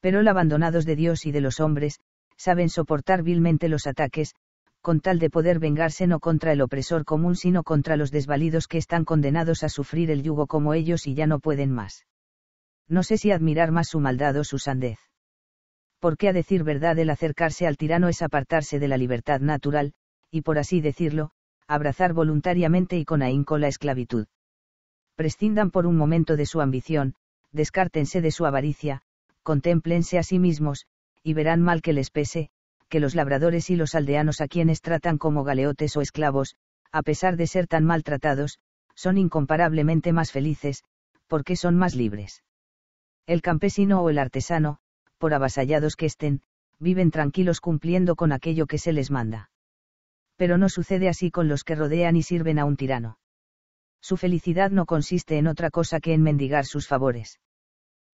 Pero abandonados de Dios y de los hombres, saben soportar vilmente los ataques, con tal de poder vengarse no contra el opresor común sino contra los desvalidos que están condenados a sufrir el yugo como ellos y ya no pueden más. No sé si admirar más su maldad o su sandez. Porque a decir verdad el acercarse al tirano es apartarse de la libertad natural, y por así decirlo, abrazar voluntariamente y con ahínco la esclavitud. Prescindan por un momento de su ambición, descártense de su avaricia, contémplense a sí mismos, y verán mal que les pese, que los labradores y los aldeanos a quienes tratan como galeotes o esclavos, a pesar de ser tan maltratados, son incomparablemente más felices, porque son más libres. El campesino o el artesano, por avasallados que estén, viven tranquilos cumpliendo con aquello que se les manda pero no sucede así con los que rodean y sirven a un tirano. Su felicidad no consiste en otra cosa que en mendigar sus favores.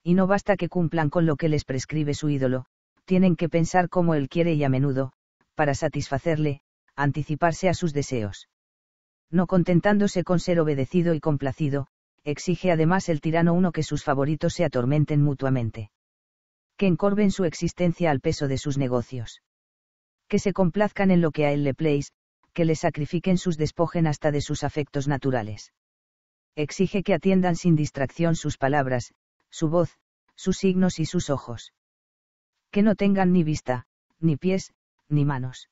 Y no basta que cumplan con lo que les prescribe su ídolo, tienen que pensar como él quiere y a menudo, para satisfacerle, anticiparse a sus deseos. No contentándose con ser obedecido y complacido, exige además el tirano uno que sus favoritos se atormenten mutuamente. Que encorven su existencia al peso de sus negocios que se complazcan en lo que a él le place, que le sacrifiquen sus despojen hasta de sus afectos naturales. Exige que atiendan sin distracción sus palabras, su voz, sus signos y sus ojos. Que no tengan ni vista, ni pies, ni manos.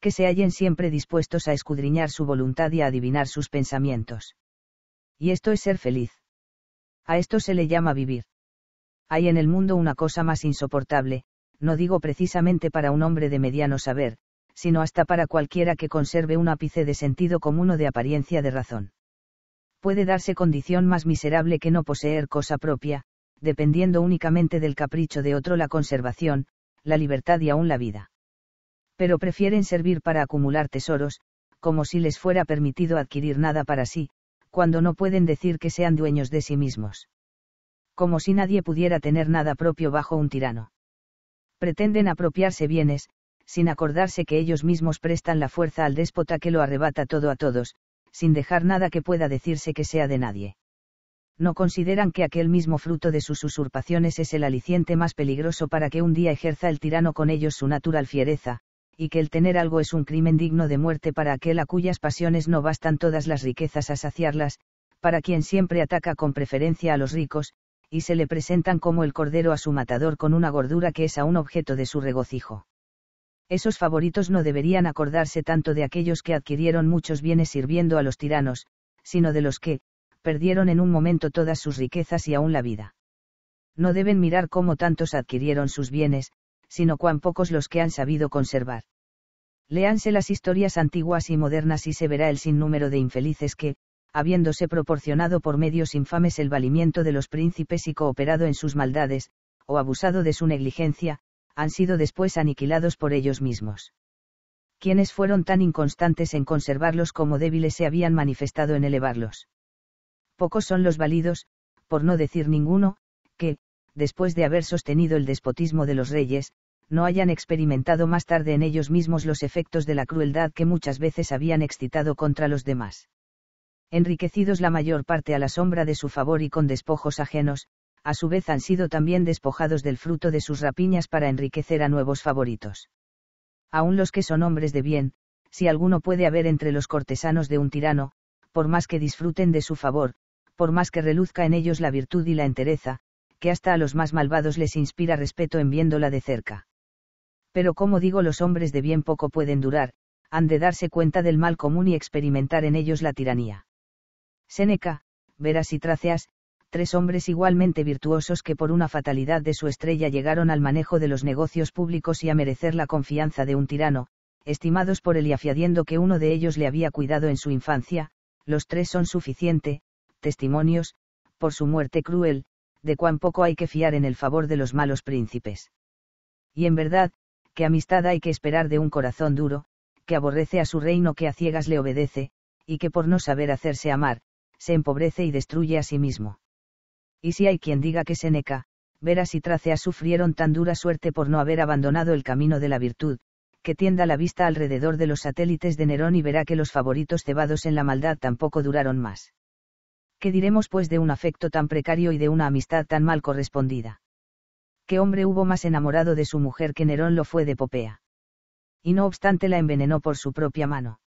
Que se hallen siempre dispuestos a escudriñar su voluntad y a adivinar sus pensamientos. Y esto es ser feliz. A esto se le llama vivir. Hay en el mundo una cosa más insoportable, no digo precisamente para un hombre de mediano saber, sino hasta para cualquiera que conserve un ápice de sentido común o de apariencia de razón. Puede darse condición más miserable que no poseer cosa propia, dependiendo únicamente del capricho de otro la conservación, la libertad y aún la vida. Pero prefieren servir para acumular tesoros, como si les fuera permitido adquirir nada para sí, cuando no pueden decir que sean dueños de sí mismos. Como si nadie pudiera tener nada propio bajo un tirano pretenden apropiarse bienes, sin acordarse que ellos mismos prestan la fuerza al déspota que lo arrebata todo a todos, sin dejar nada que pueda decirse que sea de nadie. No consideran que aquel mismo fruto de sus usurpaciones es el aliciente más peligroso para que un día ejerza el tirano con ellos su natural fiereza, y que el tener algo es un crimen digno de muerte para aquel a cuyas pasiones no bastan todas las riquezas a saciarlas, para quien siempre ataca con preferencia a los ricos, y se le presentan como el cordero a su matador con una gordura que es aún objeto de su regocijo. Esos favoritos no deberían acordarse tanto de aquellos que adquirieron muchos bienes sirviendo a los tiranos, sino de los que, perdieron en un momento todas sus riquezas y aún la vida. No deben mirar cómo tantos adquirieron sus bienes, sino cuán pocos los que han sabido conservar. Léanse las historias antiguas y modernas y se verá el sinnúmero de infelices que, habiéndose proporcionado por medios infames el valimiento de los príncipes y cooperado en sus maldades, o abusado de su negligencia, han sido después aniquilados por ellos mismos. Quienes fueron tan inconstantes en conservarlos como débiles se habían manifestado en elevarlos. Pocos son los validos, por no decir ninguno, que, después de haber sostenido el despotismo de los reyes, no hayan experimentado más tarde en ellos mismos los efectos de la crueldad que muchas veces habían excitado contra los demás enriquecidos la mayor parte a la sombra de su favor y con despojos ajenos, a su vez han sido también despojados del fruto de sus rapiñas para enriquecer a nuevos favoritos. Aun los que son hombres de bien, si alguno puede haber entre los cortesanos de un tirano, por más que disfruten de su favor, por más que reluzca en ellos la virtud y la entereza, que hasta a los más malvados les inspira respeto en viéndola de cerca. Pero como digo, los hombres de bien poco pueden durar, han de darse cuenta del mal común y experimentar en ellos la tiranía. Séneca, Veras y Traceas, tres hombres igualmente virtuosos que por una fatalidad de su estrella llegaron al manejo de los negocios públicos y a merecer la confianza de un tirano, estimados por él y afiadiendo que uno de ellos le había cuidado en su infancia, los tres son suficiente, testimonios, por su muerte cruel, de cuán poco hay que fiar en el favor de los malos príncipes. Y en verdad, qué amistad hay que esperar de un corazón duro, que aborrece a su reino que a ciegas le obedece, y que por no saber hacerse amar, se empobrece y destruye a sí mismo. Y si hay quien diga que Seneca, Veras y Tracea sufrieron tan dura suerte por no haber abandonado el camino de la virtud, que tienda la vista alrededor de los satélites de Nerón y verá que los favoritos cebados en la maldad tampoco duraron más. ¿Qué diremos pues de un afecto tan precario y de una amistad tan mal correspondida? ¿Qué hombre hubo más enamorado de su mujer que Nerón lo fue de Popea? Y no obstante la envenenó por su propia mano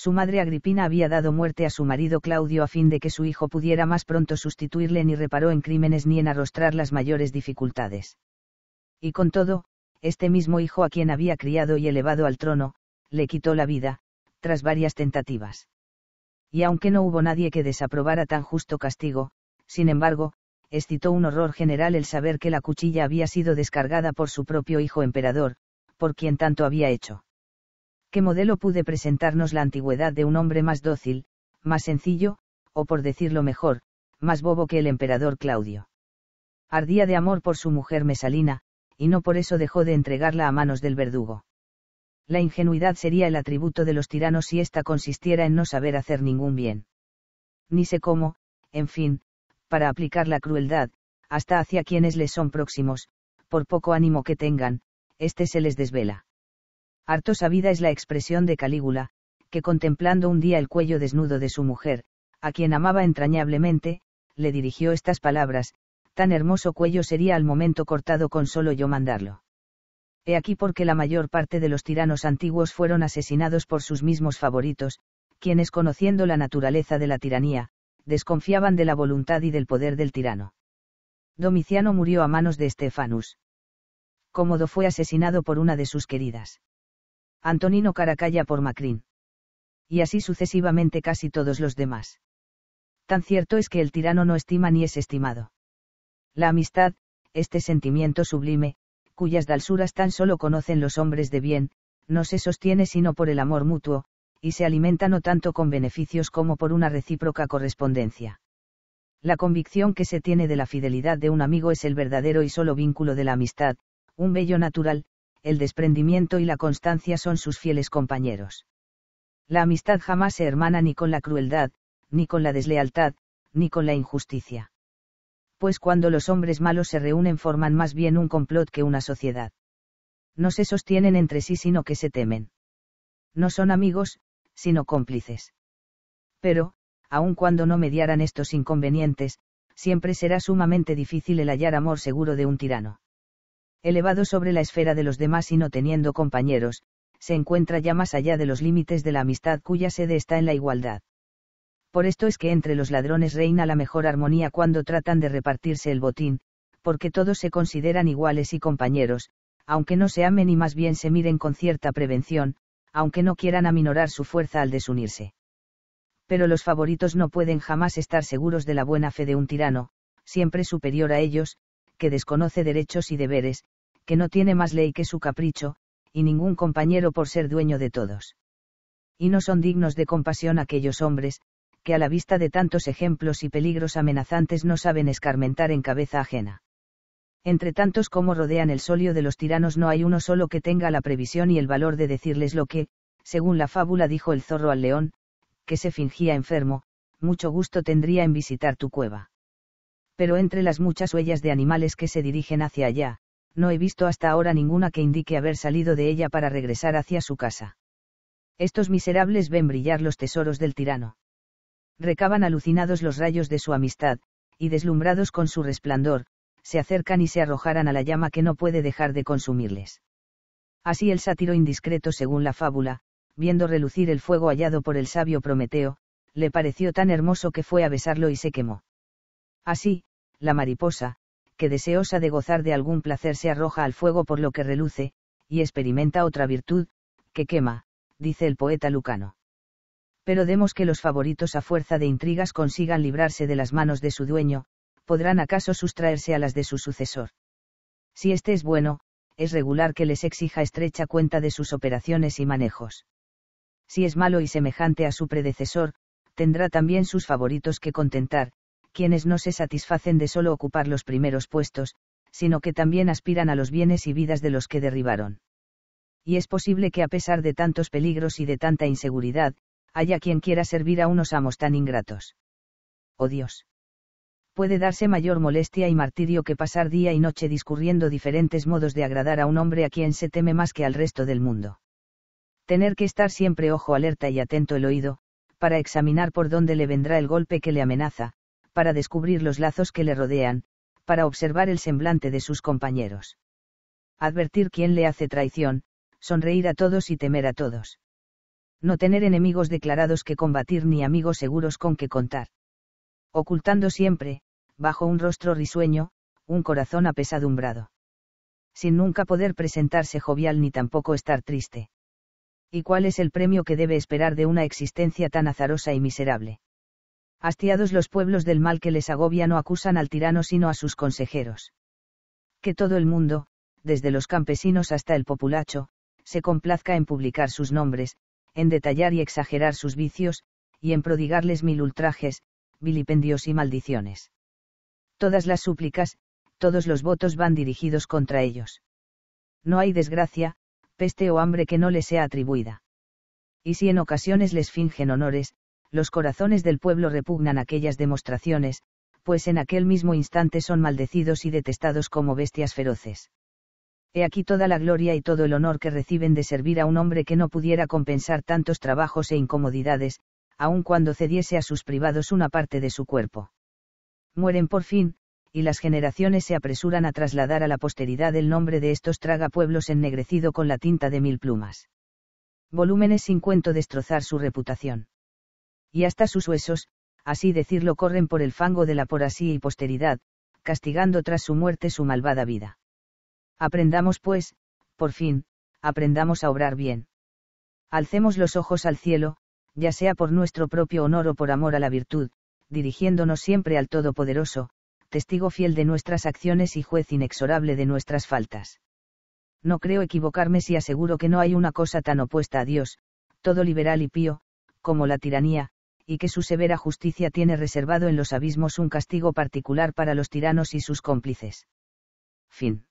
su madre Agripina había dado muerte a su marido Claudio a fin de que su hijo pudiera más pronto sustituirle ni reparó en crímenes ni en arrostrar las mayores dificultades. Y con todo, este mismo hijo a quien había criado y elevado al trono, le quitó la vida, tras varias tentativas. Y aunque no hubo nadie que desaprobara tan justo castigo, sin embargo, excitó un horror general el saber que la cuchilla había sido descargada por su propio hijo emperador, por quien tanto había hecho. ¿Qué modelo pude presentarnos la antigüedad de un hombre más dócil, más sencillo, o por decirlo mejor, más bobo que el emperador Claudio? Ardía de amor por su mujer Mesalina, y no por eso dejó de entregarla a manos del verdugo. La ingenuidad sería el atributo de los tiranos si ésta consistiera en no saber hacer ningún bien. Ni sé cómo, en fin, para aplicar la crueldad, hasta hacia quienes les son próximos, por poco ánimo que tengan, este se les desvela. Harto sabida es la expresión de Calígula, que contemplando un día el cuello desnudo de su mujer, a quien amaba entrañablemente, le dirigió estas palabras, tan hermoso cuello sería al momento cortado con solo yo mandarlo. He aquí porque la mayor parte de los tiranos antiguos fueron asesinados por sus mismos favoritos, quienes conociendo la naturaleza de la tiranía, desconfiaban de la voluntad y del poder del tirano. Domiciano murió a manos de Estefanus. Cómodo fue asesinado por una de sus queridas. Antonino Caracalla por Macrín. Y así sucesivamente casi todos los demás. Tan cierto es que el tirano no estima ni es estimado. La amistad, este sentimiento sublime, cuyas dalsuras tan solo conocen los hombres de bien, no se sostiene sino por el amor mutuo, y se alimenta no tanto con beneficios como por una recíproca correspondencia. La convicción que se tiene de la fidelidad de un amigo es el verdadero y solo vínculo de la amistad, un bello natural, el desprendimiento y la constancia son sus fieles compañeros. La amistad jamás se hermana ni con la crueldad, ni con la deslealtad, ni con la injusticia. Pues cuando los hombres malos se reúnen forman más bien un complot que una sociedad. No se sostienen entre sí sino que se temen. No son amigos, sino cómplices. Pero, aun cuando no mediaran estos inconvenientes, siempre será sumamente difícil el hallar amor seguro de un tirano elevado sobre la esfera de los demás y no teniendo compañeros, se encuentra ya más allá de los límites de la amistad cuya sede está en la igualdad. Por esto es que entre los ladrones reina la mejor armonía cuando tratan de repartirse el botín, porque todos se consideran iguales y compañeros, aunque no se amen y más bien se miren con cierta prevención, aunque no quieran aminorar su fuerza al desunirse. Pero los favoritos no pueden jamás estar seguros de la buena fe de un tirano, siempre superior a ellos, que desconoce derechos y deberes, que no tiene más ley que su capricho, y ningún compañero por ser dueño de todos. Y no son dignos de compasión aquellos hombres, que a la vista de tantos ejemplos y peligros amenazantes no saben escarmentar en cabeza ajena. Entre tantos como rodean el solio de los tiranos no hay uno solo que tenga la previsión y el valor de decirles lo que, según la fábula dijo el zorro al león, que se fingía enfermo, mucho gusto tendría en visitar tu cueva pero entre las muchas huellas de animales que se dirigen hacia allá, no he visto hasta ahora ninguna que indique haber salido de ella para regresar hacia su casa. Estos miserables ven brillar los tesoros del tirano. Recaban alucinados los rayos de su amistad, y deslumbrados con su resplandor, se acercan y se arrojaran a la llama que no puede dejar de consumirles. Así el sátiro indiscreto según la fábula, viendo relucir el fuego hallado por el sabio Prometeo, le pareció tan hermoso que fue a besarlo y se quemó. Así, la mariposa, que deseosa de gozar de algún placer se arroja al fuego por lo que reluce, y experimenta otra virtud, que quema, dice el poeta lucano. Pero demos que los favoritos a fuerza de intrigas consigan librarse de las manos de su dueño, ¿podrán acaso sustraerse a las de su sucesor? Si este es bueno, es regular que les exija estrecha cuenta de sus operaciones y manejos. Si es malo y semejante a su predecesor, tendrá también sus favoritos que contentar, quienes no se satisfacen de solo ocupar los primeros puestos, sino que también aspiran a los bienes y vidas de los que derribaron. Y es posible que a pesar de tantos peligros y de tanta inseguridad, haya quien quiera servir a unos amos tan ingratos. Oh Dios. Puede darse mayor molestia y martirio que pasar día y noche discurriendo diferentes modos de agradar a un hombre a quien se teme más que al resto del mundo. Tener que estar siempre ojo alerta y atento el oído, para examinar por dónde le vendrá el golpe que le amenaza, para descubrir los lazos que le rodean, para observar el semblante de sus compañeros. Advertir quién le hace traición, sonreír a todos y temer a todos. No tener enemigos declarados que combatir ni amigos seguros con que contar. Ocultando siempre, bajo un rostro risueño, un corazón apesadumbrado. Sin nunca poder presentarse jovial ni tampoco estar triste. ¿Y cuál es el premio que debe esperar de una existencia tan azarosa y miserable? Hastiados los pueblos del mal que les agobia no acusan al tirano sino a sus consejeros. Que todo el mundo, desde los campesinos hasta el populacho, se complazca en publicar sus nombres, en detallar y exagerar sus vicios, y en prodigarles mil ultrajes, vilipendios y maldiciones. Todas las súplicas, todos los votos van dirigidos contra ellos. No hay desgracia, peste o hambre que no les sea atribuida. Y si en ocasiones les fingen honores, los corazones del pueblo repugnan aquellas demostraciones, pues en aquel mismo instante son maldecidos y detestados como bestias feroces. He aquí toda la gloria y todo el honor que reciben de servir a un hombre que no pudiera compensar tantos trabajos e incomodidades, aun cuando cediese a sus privados una parte de su cuerpo. Mueren por fin, y las generaciones se apresuran a trasladar a la posteridad el nombre de estos pueblos ennegrecido con la tinta de mil plumas. Volúmenes sin cuento destrozar su reputación y hasta sus huesos, así decirlo, corren por el fango de la porasía y posteridad, castigando tras su muerte su malvada vida. Aprendamos pues, por fin, aprendamos a obrar bien. Alcemos los ojos al cielo, ya sea por nuestro propio honor o por amor a la virtud, dirigiéndonos siempre al Todopoderoso, testigo fiel de nuestras acciones y juez inexorable de nuestras faltas. No creo equivocarme si aseguro que no hay una cosa tan opuesta a Dios, todo liberal y pío, como la tiranía, y que su severa justicia tiene reservado en los abismos un castigo particular para los tiranos y sus cómplices. Fin.